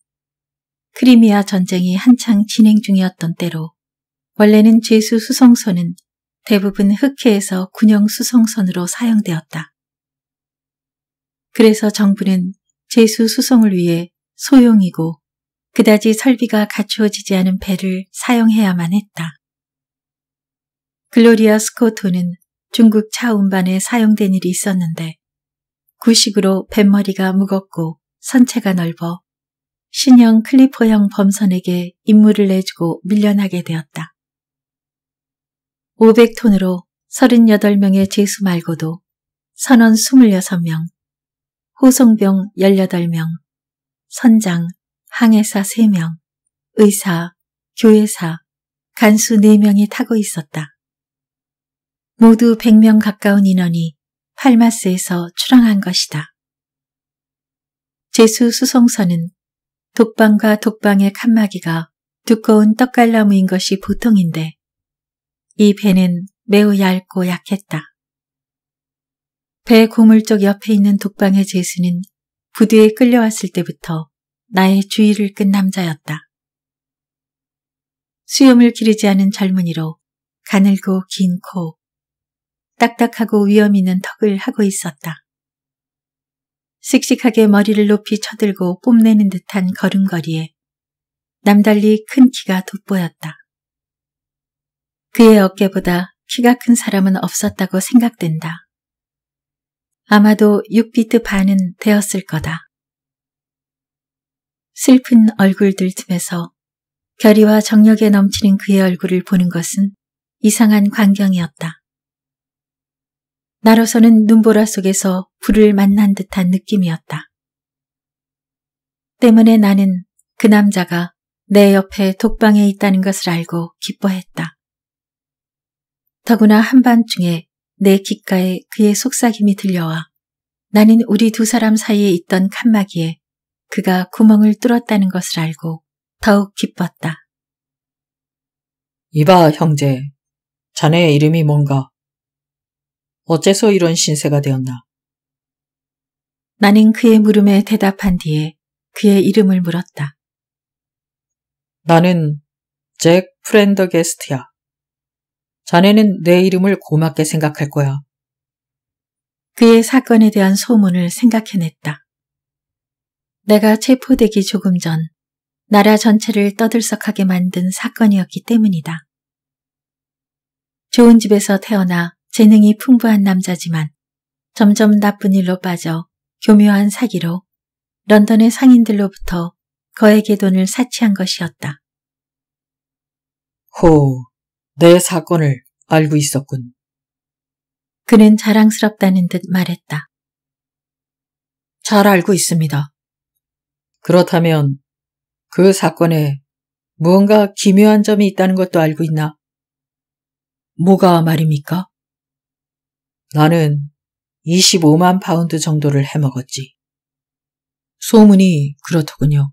Speaker 1: 크리미아 전쟁이 한창 진행 중이었던 때로 원래는 제수 수송선은 대부분 흑해에서 군영 수송선으로 사용되었다. 그래서 정부는 제수 수송을 위해 소용이고 그다지 설비가 갖추어지지 않은 배를 사용해야만 했다. 글로리아 스코토는 중국 차 운반에 사용된 일이 있었는데 구식으로 뱃머리가 무겁고 선체가 넓어 신형 클리퍼형 범선에게 임무를 내주고 밀려나게 되었다. 500톤으로 38명의 제수 말고도 선원 26명, 호송병 18명, 선장, 항해사 3명, 의사, 교회사, 간수 4명이 타고 있었다. 모두 100명 가까운 인원이 팔마스에서 출항한 것이다. 제수 수송선은 독방과 독방의 칸막이가 두꺼운 떡갈나무인 것이 보통인데 이 배는 매우 얇고 약했다. 배 고물 쪽 옆에 있는 독방의 제수는 부두에 끌려왔을 때부터 나의 주의를 끈 남자였다. 수염을 기르지 않은 젊은이로 가늘고 긴 코, 딱딱하고 위험 있는 턱을 하고 있었다. 씩씩하게 머리를 높이 쳐들고 뽐내는 듯한 걸음걸이에 남달리 큰 키가 돋보였다. 그의 어깨보다 키가 큰 사람은 없었다고 생각된다. 아마도 6비트 반은 되었을 거다. 슬픈 얼굴들 틈에서 결의와 정력에 넘치는 그의 얼굴을 보는 것은 이상한 광경이었다. 나로서는 눈보라 속에서 불을 만난 듯한 느낌이었다. 때문에 나는 그 남자가 내 옆에 독방에 있다는 것을 알고 기뻐했다. 더구나 한밤중에 내 귓가에 그의 속삭임이 들려와 나는 우리 두 사람 사이에 있던 칸막이에 그가 구멍을 뚫었다는 것을 알고 더욱 기뻤다. 이봐, 형제. 자네의 이름이 뭔가? 어째서 이런 신세가 되었나? 나는 그의 물음에 대답한 뒤에 그의 이름을 물었다. 나는 잭 프렌더게스트야. 자네는 내 이름을 고맙게 생각할 거야. 그의 사건에 대한 소문을 생각해냈다. 내가 체포되기 조금 전 나라 전체를 떠들썩하게 만든 사건이었기 때문이다. 좋은 집에서 태어나 재능이 풍부한 남자지만 점점 나쁜 일로 빠져 교묘한 사기로 런던의 상인들로부터 거액의 돈을 사치한 것이었다. 호, 내 사건을 알고 있었군. 그는 자랑스럽다는 듯 말했다. 잘 알고 있습니다. 그렇다면 그 사건에 무언가 기묘한 점이 있다는 것도 알고 있나? 뭐가 말입니까? 나는 25만 파운드 정도를 해먹었지. 소문이 그렇더군요.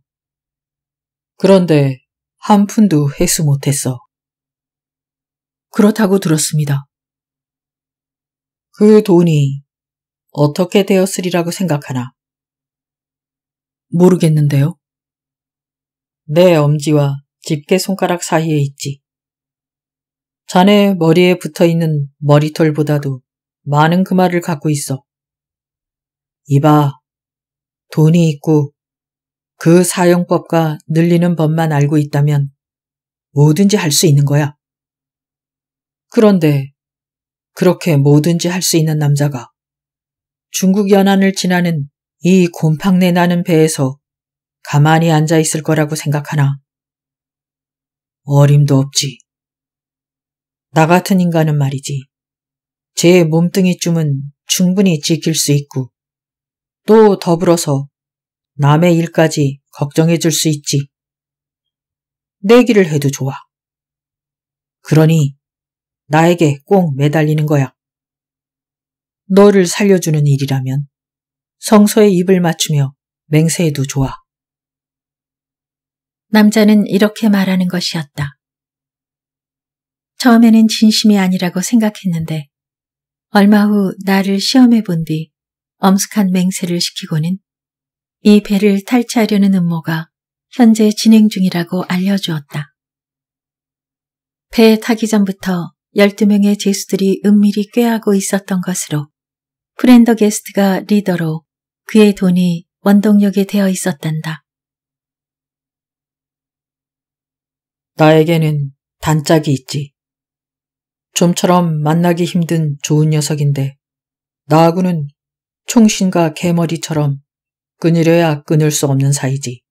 Speaker 1: 그런데 한 푼도 회수 못했어. 그렇다고 들었습니다. 그 돈이 어떻게 되었으리라고 생각하나? 모르겠는데요. 내 엄지와 집게 손가락 사이에 있지. 자네 머리에 붙어 있는 머리털보다도 많은 그 말을 갖고 있어. 이봐, 돈이 있고 그 사용법과 늘리는 법만 알고 있다면 뭐든지 할 수 있는 거야. 그런데 그렇게 뭐든지 할 수 있는 남자가 중국 연안을 지나는 이 곰팡내 나는 배에서 가만히 앉아 있을 거라고 생각하나. 어림도 없지. 나 같은 인간은 말이지. 제 몸뚱이쯤은 충분히 지킬 수 있고 또 더불어서 남의 일까지 걱정해 줄 수 있지. 내기를 해도 좋아. 그러니 나에게 꼭 매달리는 거야. 너를 살려주는 일이라면 성서에 입을 맞추며 맹세해도 좋아. 남자는 이렇게 말하는 것이었다. 처음에는 진심이 아니라고 생각했는데 얼마 후 나를 시험해 본 뒤 엄숙한 맹세를 시키고는 이 배를 탈취하려는 음모가 현재 진행 중이라고 알려주었다. 배에 타기 전부터 12명의 제수들이 은밀히 꾀하고 있었던 것으로 프렌더 게스트가 리더로 그의 돈이 원동력이 되어 있었단다. 나에게는 단짝이 있지. 좀처럼 만나기 힘든 좋은 녀석인데 나하고는 총신과 개머리처럼 끊으려야 끊을 수 없는 사이지.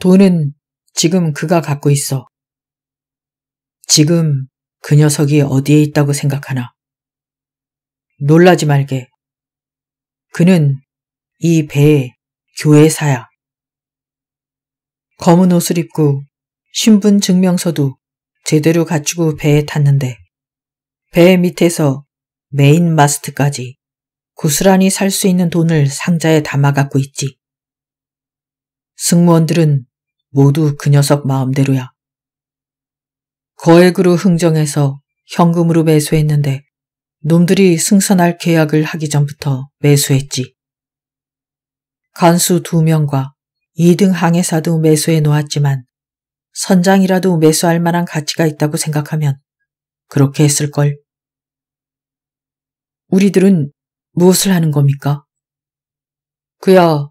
Speaker 1: 돈은 지금 그가 갖고 있어. 지금 그 녀석이 어디에 있다고 생각하나. 놀라지 말게. 그는 이 배의 교회사야. 검은 옷을 입고 신분 증명서도 제대로 갖추고 배에 탔는데 배 밑에서 메인 마스트까지 고스란히 살 수 있는 돈을 상자에 담아 갖고 있지. 승무원들은 모두 그 녀석 마음대로야. 거액으로 흥정해서 현금으로 매수했는데 놈들이 승선할 계약을 하기 전부터 매수했지. 간수 두 명과 2등 항해사도 매수해 놓았지만 선장이라도 매수할 만한 가치가 있다고 생각하면 그렇게 했을걸. 우리들은 무엇을 하는 겁니까? 그야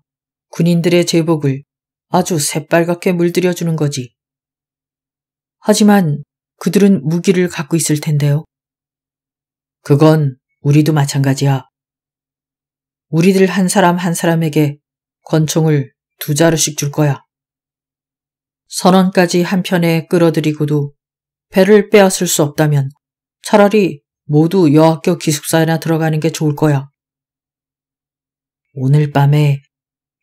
Speaker 1: 군인들의 제복을 아주 새빨갛게 물들여주는 거지. 하지만 그들은 무기를 갖고 있을 텐데요. 그건 우리도 마찬가지야. 우리들 한 사람 한 사람에게 권총을 두 자루씩 줄 거야. 선원까지 한편에 끌어들이고도 배를 빼앗을 수 없다면 차라리 모두 여학교 기숙사에나 들어가는 게 좋을 거야. 오늘 밤에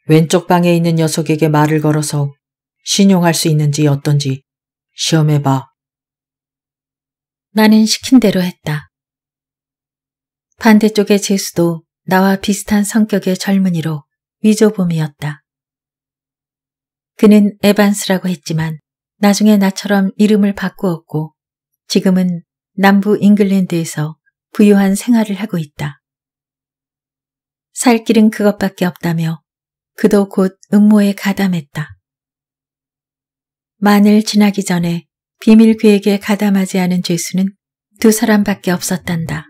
Speaker 1: 왼쪽 방에 있는 녀석에게 말을 걸어서 신용할 수 있는지 어떤지 시험해봐. 나는 시킨 대로 했다. 반대쪽의 제수도 나와 비슷한 성격의 젊은이로 위조범이었다. 그는 에반스라고 했지만 나중에 나처럼 이름을 바꾸었고 지금은 남부 잉글랜드에서 부유한 생활을 하고 있다. 살 길은 그것밖에 없다며 그도 곧 음모에 가담했다. 만을 지나기 전에 비밀 그에게 가담하지 않은 죄수는 두 사람밖에 없었단다.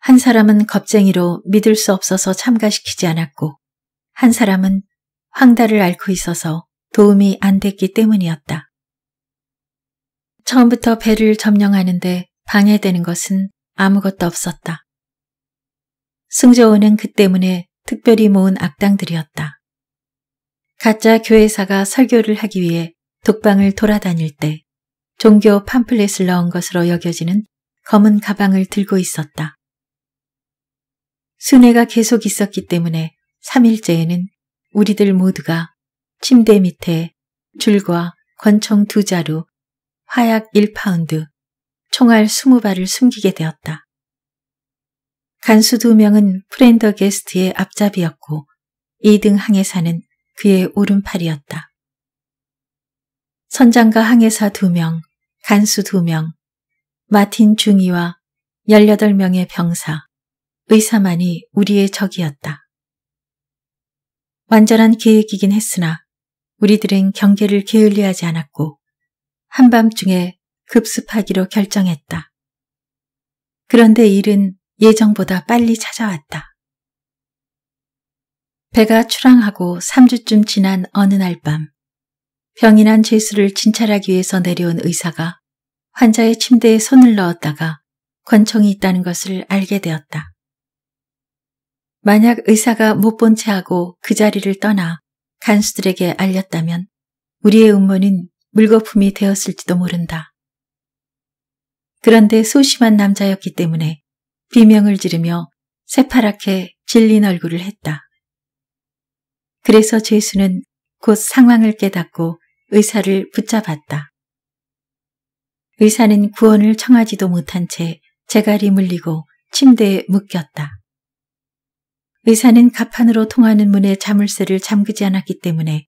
Speaker 1: 한 사람은 겁쟁이로 믿을 수 없어서 참가시키지 않았고 한 사람은 황달을 앓고 있어서 도움이 안 됐기 때문이었다. 처음부터 배를 점령하는데 방해되는 것은 아무것도 없었다. 승조원은 그 때문에 특별히 모은 악당들이었다. 가짜 교회사가 설교를 하기 위해 독방을 돌아다닐 때 종교 팜플렛을 넣은 것으로 여겨지는 검은 가방을 들고 있었다. 순회가 계속 있었기 때문에 3일째에는 우리들 모두가 침대 밑에 줄과 권총 두 자루, 화약 1파운드, 총알 20발을 숨기게 되었다. 간수 두 명은 프렌더 게스트의 앞잡이였고 2등 항해사는 그의 오른팔이었다. 선장과 항해사 두명 간수 두명 마틴 중위와 18명의 병사, 의사만이 우리의 적이었다. 완전한 계획이긴 했으나 우리들은 경계를 게을리하지 않았고 한밤중에 급습하기로 결정했다. 그런데 일은 예정보다 빨리 찾아왔다. 배가 출항하고 3주쯤 지난 어느 날 밤, 병이 난 죄수를 진찰하기 위해서 내려온 의사가 환자의 침대에 손을 넣었다가 권총이 있다는 것을 알게 되었다. 만약 의사가 못 본 채 하고 그 자리를 떠나 간수들에게 알렸다면 우리의 음모는 물거품이 되었을지도 모른다. 그런데 소심한 남자였기 때문에 비명을 지르며 새파랗게 질린 얼굴을 했다. 그래서 제수는곧 상황을 깨닫고 의사를 붙잡았다. 의사는 구원을 청하지도 못한 채 제갈이 물리고 침대에 묶였다. 의사는 갑판으로 통하는 문에 자물쇠를 잠그지 않았기 때문에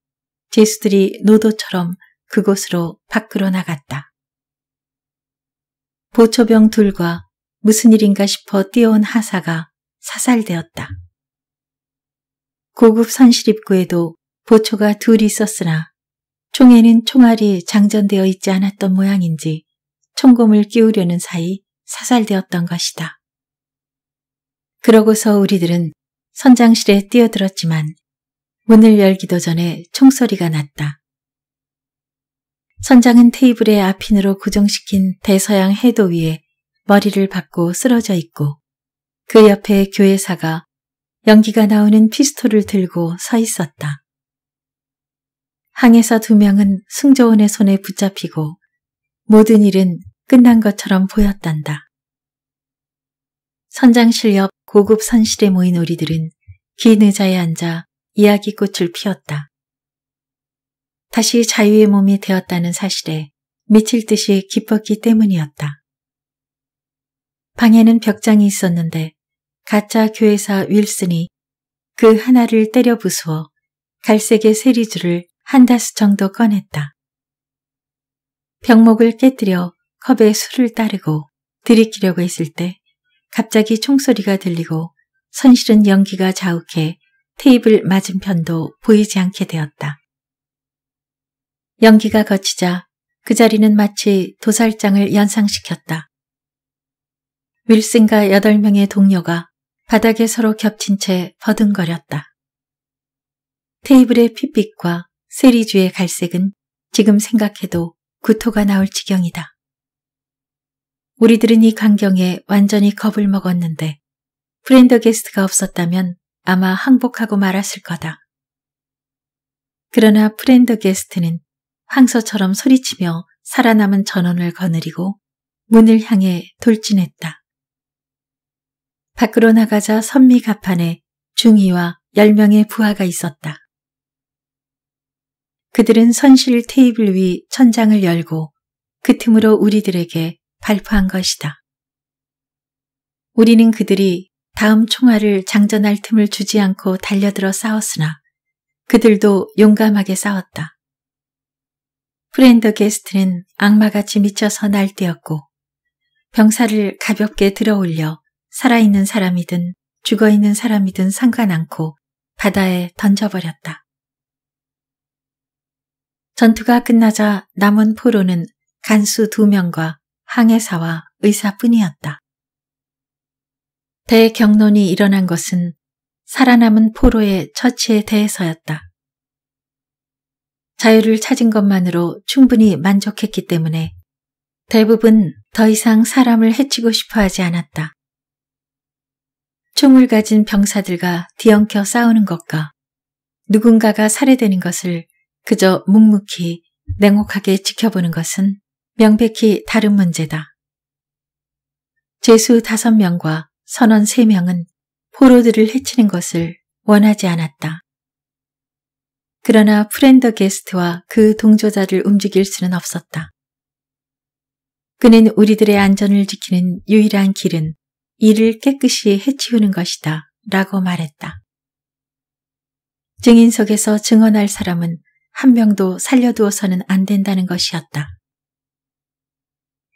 Speaker 1: 제수들이 노도처럼 그곳으로 밖으로 나갔다. 보초병 둘과 무슨 일인가 싶어 뛰어온 하사가 사살되었다. 고급 선실 입구에도 보초가 둘이 있었으나 총에는 총알이 장전되어 있지 않았던 모양인지 총검을 끼우려는 사이 사살되었던 것이다. 그러고서 우리들은 선장실에 뛰어들었지만 문을 열기도 전에 총소리가 났다. 선장은 테이블의 앞핀으로 고정시킨 대서양 해도 위에 머리를 박고 쓰러져 있고 그 옆에 교회사가 연기가 나오는 피스톨을 들고 서 있었다. 항해사 두 명은 승조원의 손에 붙잡히고 모든 일은 끝난 것처럼 보였단다. 선장실 옆 고급 선실에 모인 우리들은 긴 의자에 앉아 이야기꽃을 피웠다. 다시 자유의 몸이 되었다는 사실에 미칠 듯이 기뻤기 때문이었다. 방에는 벽장이 있었는데 가짜 교회사 윌슨이 그 하나를 때려 부수어 갈색의 세리줄을 한 다스 정도 꺼냈다. 병목을 깨뜨려 컵에 술을 따르고 들이키려고 했을 때 갑자기 총소리가 들리고 선실은 연기가 자욱해 테이블 맞은편도 보이지 않게 되었다. 연기가 거치자 그 자리는 마치 도살장을 연상시켰다. 윌슨과 여덟 명의 동료가 바닥에 서로 겹친 채 버둥거렸다. 테이블의 핏빛과 세리주의 갈색은 지금 생각해도 구토가 나올 지경이다. 우리들은 이 광경에 완전히 겁을 먹었는데 프렌더 게스트가 없었다면 아마 항복하고 말았을 거다. 그러나 프렌더 게스트는 황소처럼 소리치며 살아남은 전원을 거느리고 문을 향해 돌진했다. 밖으로 나가자 선미 가판에 중이와 열명의 부하가 있었다. 그들은 선실 테이블 위 천장을 열고 그 틈으로 우리들에게 발표한 것이다. 우리는 그들이 다음 총알을 장전할 틈을 주지 않고 달려들어 싸웠으나 그들도 용감하게 싸웠다. 프렌더 게스트는 악마같이 미쳐서 날뛰었고 병사를 가볍게 들어 올려 살아있는 사람이든 죽어있는 사람이든 상관않고 바다에 던져버렸다. 전투가 끝나자 남은 포로는 간수 두 명과 항해사와 의사뿐이었다. 대경론이 일어난 것은 살아남은 포로의 처치에 대해서였다. 자유를 찾은 것만으로 충분히 만족했기 때문에 대부분 더 이상 사람을 해치고 싶어 하지 않았다. 총을 가진 병사들과 뒤엉켜 싸우는 것과 누군가가 살해되는 것을 그저 묵묵히 냉혹하게 지켜보는 것은 명백히 다른 문제다. 제수 다섯 명과 선원 세명은 포로들을 해치는 것을 원하지 않았다. 그러나 프렌더 게스트와 그 동조자를 움직일 수는 없었다. 그는 우리들의 안전을 지키는 유일한 길은 이를 깨끗이 해치우는 것이다 라고 말했다. 증인석에서 증언할 사람은 한 명도 살려두어서는 안 된다는 것이었다.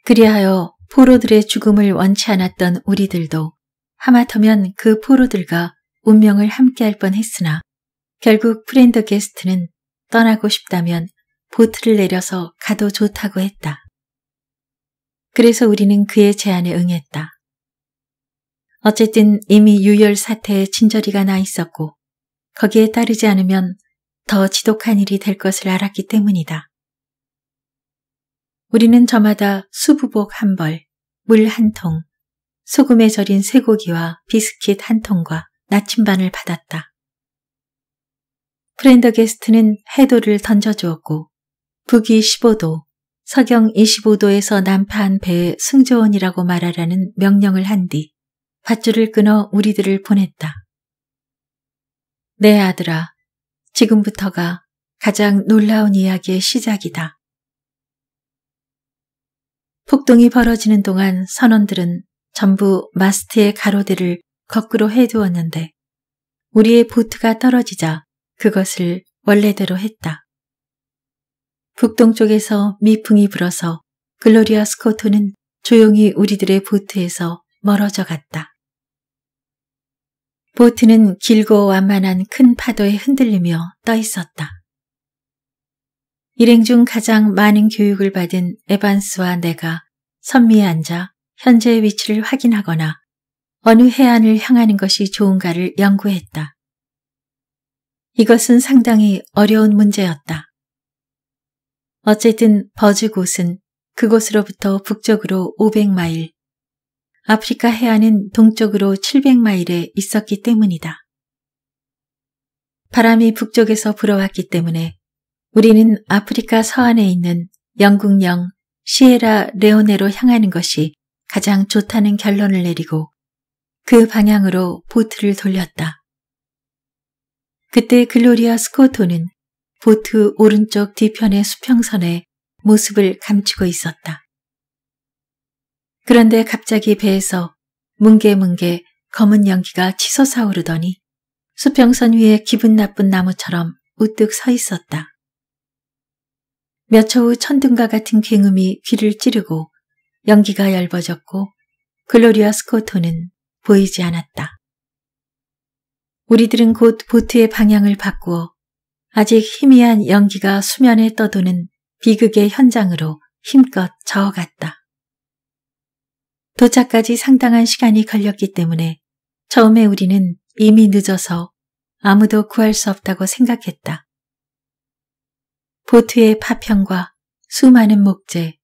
Speaker 1: 그리하여 포로들의 죽음을 원치 않았던 우리들도 하마터면 그 포로들과 운명을 함께할 뻔했으나 결국 프렌드 게스트는 떠나고 싶다면 보트를 내려서 가도 좋다고 했다. 그래서 우리는 그의 제안에 응했다. 어쨌든 이미 유혈 사태에 진저리가 나 있었고 거기에 따르지 않으면 더 지독한 일이 될 것을 알았기 때문이다. 우리는 저마다 수부복 한 벌, 물 한 통, 소금에 절인 쇠고기와 비스킷 한 통과 나침반을 받았다. 프렌더 게스트는 해도를 던져주었고 북위 15도, 서경 25도에서 난파한 배의 승조원이라고 말하라는 명령을 한 뒤 밧줄을 끊어 우리들을 보냈다. 내 네, 아들아, 지금부터가 가장 놀라운 이야기의 시작이다. 폭동이 벌어지는 동안 선원들은 전부 마스트의 가로대를 거꾸로 해두었는데 우리의 보트가 떨어지자 그것을 원래대로 했다. 북동쪽에서 미풍이 불어서 글로리아 스코토는 조용히 우리들의 보트에서 멀어져 갔다. 보트는 길고 완만한 큰 파도에 흔들리며 떠 있었다. 일행 중 가장 많은 교육을 받은 에반스와 내가 선미에 앉아 현재의 위치를 확인하거나 어느 해안을 향하는 것이 좋은가를 연구했다. 이것은 상당히 어려운 문제였다. 어쨌든 버즈 곳은 그곳으로부터 북쪽으로 500마일, 아프리카 해안은 동쪽으로 700마일에 있었기 때문이다. 바람이 북쪽에서 불어왔기 때문에 우리는 아프리카 서안에 있는 영국령 시에라 레오네로 향하는 것이 가장 좋다는 결론을 내리고 그 방향으로 보트를 돌렸다. 그때 글로리아 스코토는 보트 오른쪽 뒤편의 수평선에 모습을 감추고 있었다. 그런데 갑자기 배에서 뭉게뭉게 검은 연기가 치솟아오르더니 수평선 위에 기분 나쁜 나무처럼 우뚝 서 있었다. 몇초후 천둥과 같은 굉음이 귀를 찌르고 연기가 얇아졌고 글로리아 스코토는 보이지 않았다. 우리들은 곧 보트의 방향을 바꾸어 아직 희미한 연기가 수면에 떠도는 비극의 현장으로 힘껏 저어갔다. 도착까지 상당한 시간이 걸렸기 때문에 처음에 우리는 이미 늦어서 아무도 구할 수 없다고 생각했다. 보트의 파편과 수많은 목재,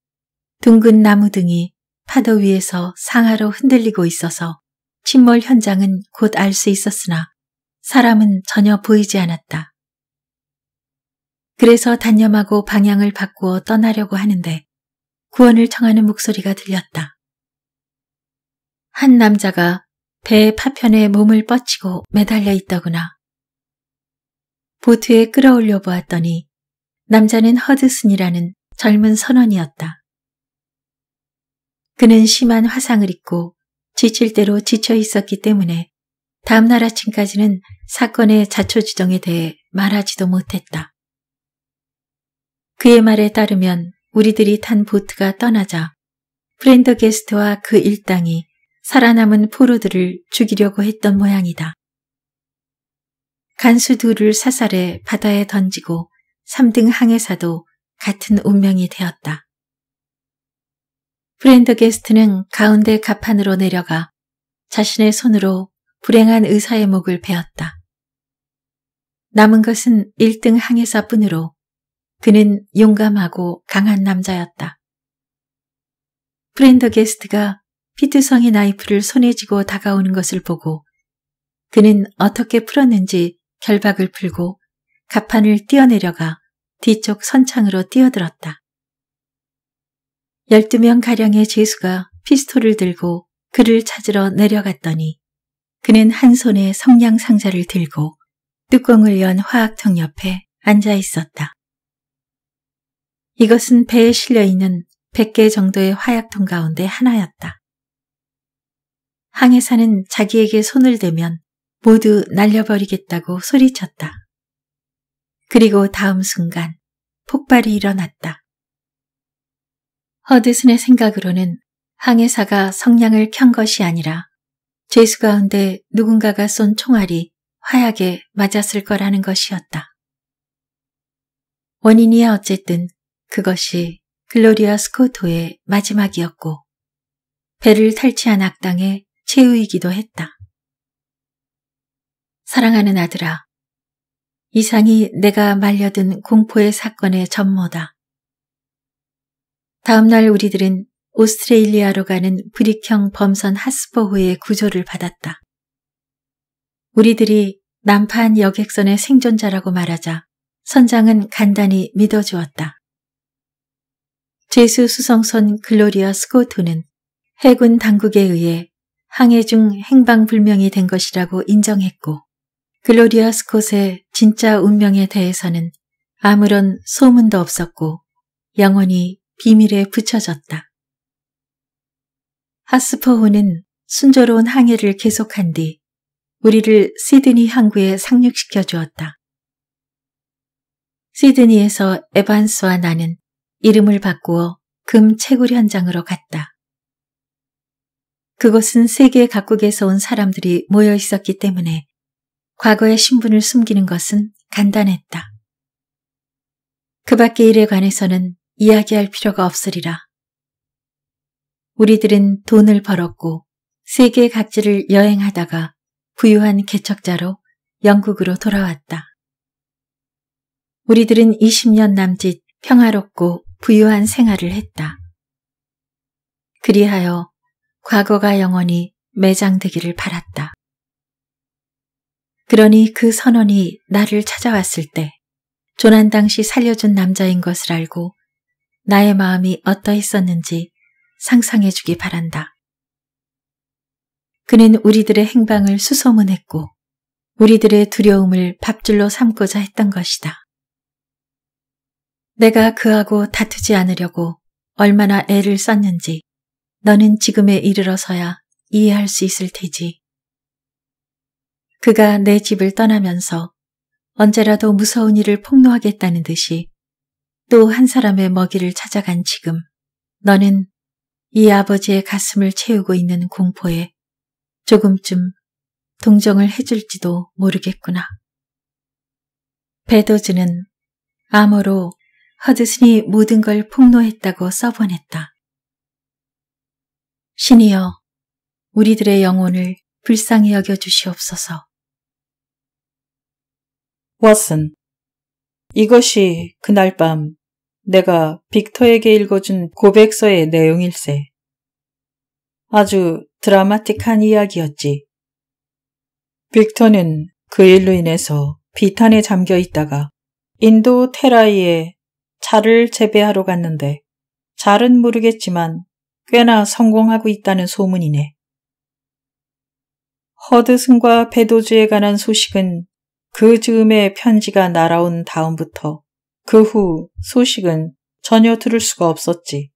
Speaker 1: 둥근 나무 등이 파도 위에서 상하로 흔들리고 있어서 침몰 현장은 곧 알 수 있었으나 사람은 전혀 보이지 않았다. 그래서 단념하고 방향을 바꾸어 떠나려고 하는데 구원을 청하는 목소리가 들렸다. 한 남자가 배의 파편에 몸을 뻗치고 매달려 있더구나. 보트에 끌어올려 보았더니 남자는 허드슨이라는 젊은 선원이었다. 그는 심한 화상을 입고 지칠 대로 지쳐 있었기 때문에 다음날 아침까지는 사건의 자초지정에 대해 말하지도 못했다. 그의 말에 따르면 우리들이 탄 보트가 떠나자 프렌더 게스트와 그 일당이 살아남은 포로들을 죽이려고 했던 모양이다. 간수 둘을 사살해 바다에 던지고 3등 항해사도 같은 운명이 되었다. 브랜드 게스트는 가운데 갑판으로 내려가 자신의 손으로 불행한 의사의 목을 베었다. 남은 것은 1등 항해사뿐으로 그는 용감하고 강한 남자였다. 브랜더 게스트가 피트성의 나이프를 손에 쥐고 다가오는 것을 보고 그는 어떻게 풀었는지 결박을 풀고 갑판을 뛰어내려가 뒤쪽 선창으로 뛰어들었다. 12명 가량의 죄수가 피스톨을 들고 그를 찾으러 내려갔더니 그는 한 손에 성냥 상자를 들고 뚜껑을 연 화학통 옆에 앉아 있었다. 이것은 배에 실려 있는 100개 정도의 화약통 가운데 하나였다. 항해사는 자기에게 손을 대면 모두 날려버리겠다고 소리쳤다. 그리고 다음 순간 폭발이 일어났다. 허드슨의 생각으로는 항해사가 성냥을 켠 것이 아니라 죄수 가운데 누군가가 쏜 총알이 화약에 맞았을 거라는 것이었다. 원인이야 어쨌든 그것이 글로리아 스코토의 마지막이었고 배를 탈취한 악당의 최후이기도 했다. 사랑하는 아들아, 이상이 내가 말려든 공포의 사건의 전모다. 다음날 우리들은 오스트레일리아로 가는 브릭형 범선 하스버호의 구조를 받았다. 우리들이 남판 여객선의 생존자라고 말하자 선장은 간단히 믿어주었다. 제수 수성선 글로리아 스코트는 해군 당국에 의해 항해 중 행방불명이 된 것이라고 인정했고 글로리아 스콧의 진짜 운명에 대해서는 아무런 소문도 없었고 영원히 비밀에 붙여졌다. 하스퍼호는 순조로운 항해를 계속한 뒤 우리를 시드니 항구에 상륙시켜 주었다. 시드니에서 에반스와 나는 이름을 바꾸어 금 채굴 현장으로 갔다. 그곳은 세계 각국에서 온 사람들이 모여 있었기 때문에 과거의 신분을 숨기는 것은 간단했다. 그 밖의 일에 관해서는 이야기할 필요가 없으리라. 우리들은 돈을 벌었고 세계 각지를 여행하다가 부유한 개척자로 영국으로 돌아왔다. 우리들은 20년 남짓 평화롭고 부유한 생활을 했다. 그리하여 과거가 영원히 매장되기를 바랐다. 그러니 그 선원이 나를 찾아왔을 때 조난 당시 살려준 남자인 것을 알고 나의 마음이 어떠했었는지 상상해 주기 바란다. 그는 우리들의 행방을 수소문했고 우리들의 두려움을 밥줄로 삼고자 했던 것이다. 내가 그하고 다투지 않으려고 얼마나 애를 썼는지 너는 지금에 이르러서야 이해할 수 있을 테지. 그가 내 집을 떠나면서 언제라도 무서운 일을 폭로하겠다는 듯이 또 한 사람의 먹이를 찾아간 지금 너는 이 아버지의 가슴을 채우고 있는 공포에 조금쯤 동정을 해줄지도 모르겠구나. 베도즈는 암호로 허드슨이 모든 걸 폭로했다고 써보냈다. 신이여, 우리들의 영혼을 불쌍히 여겨주시옵소서. 왓슨. 이것이 그날 밤 내가 빅터에게 읽어준 고백서의 내용일세. 아주 드라마틱한 이야기였지. 빅터는 그 일로 인해서 비탄에 잠겨 있다가 인도 테라이에 자를 재배하러 갔는데 잘은 모르겠지만 꽤나 성공하고 있다는 소문이네. 허드슨과 베도즈에 관한 소식은 그 즈음에 편지가 날아온 다음부터 그 후 소식은 전혀 들을 수가 없었지.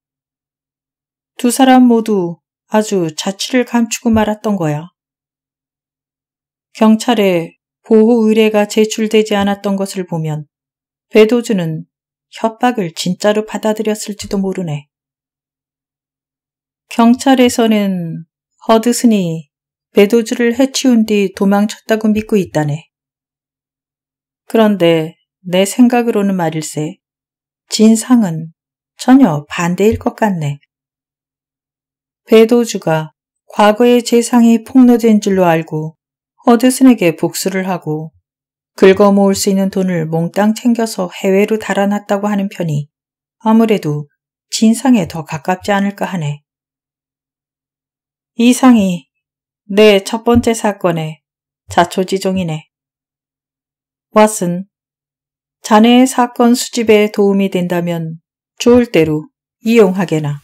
Speaker 1: 두 사람 모두 아주 자취를 감추고 말았던 거야. 경찰에 보호 의뢰가 제출되지 않았던 것을 보면 배도주는 협박을 진짜로 받아들였을지도 모르네. 경찰에서는 허드슨이 배도주를 해치운 뒤 도망쳤다고 믿고 있다네. 그런데 내 생각으로는 말일세. 진상은 전혀 반대일 것 같네. 배도주가 과거의 재상이 폭로된 줄로 알고 허드슨에게 복수를 하고 긁어 모을 수 있는 돈을 몽땅 챙겨서 해외로 달아났다고 하는 편이 아무래도 진상에 더 가깝지 않을까 하네. 이상이 내 첫 번째 사건의 자초지종이네. 왓슨, 자네의 사건 수집에 도움이 된다면 좋을 대로 이용하게나.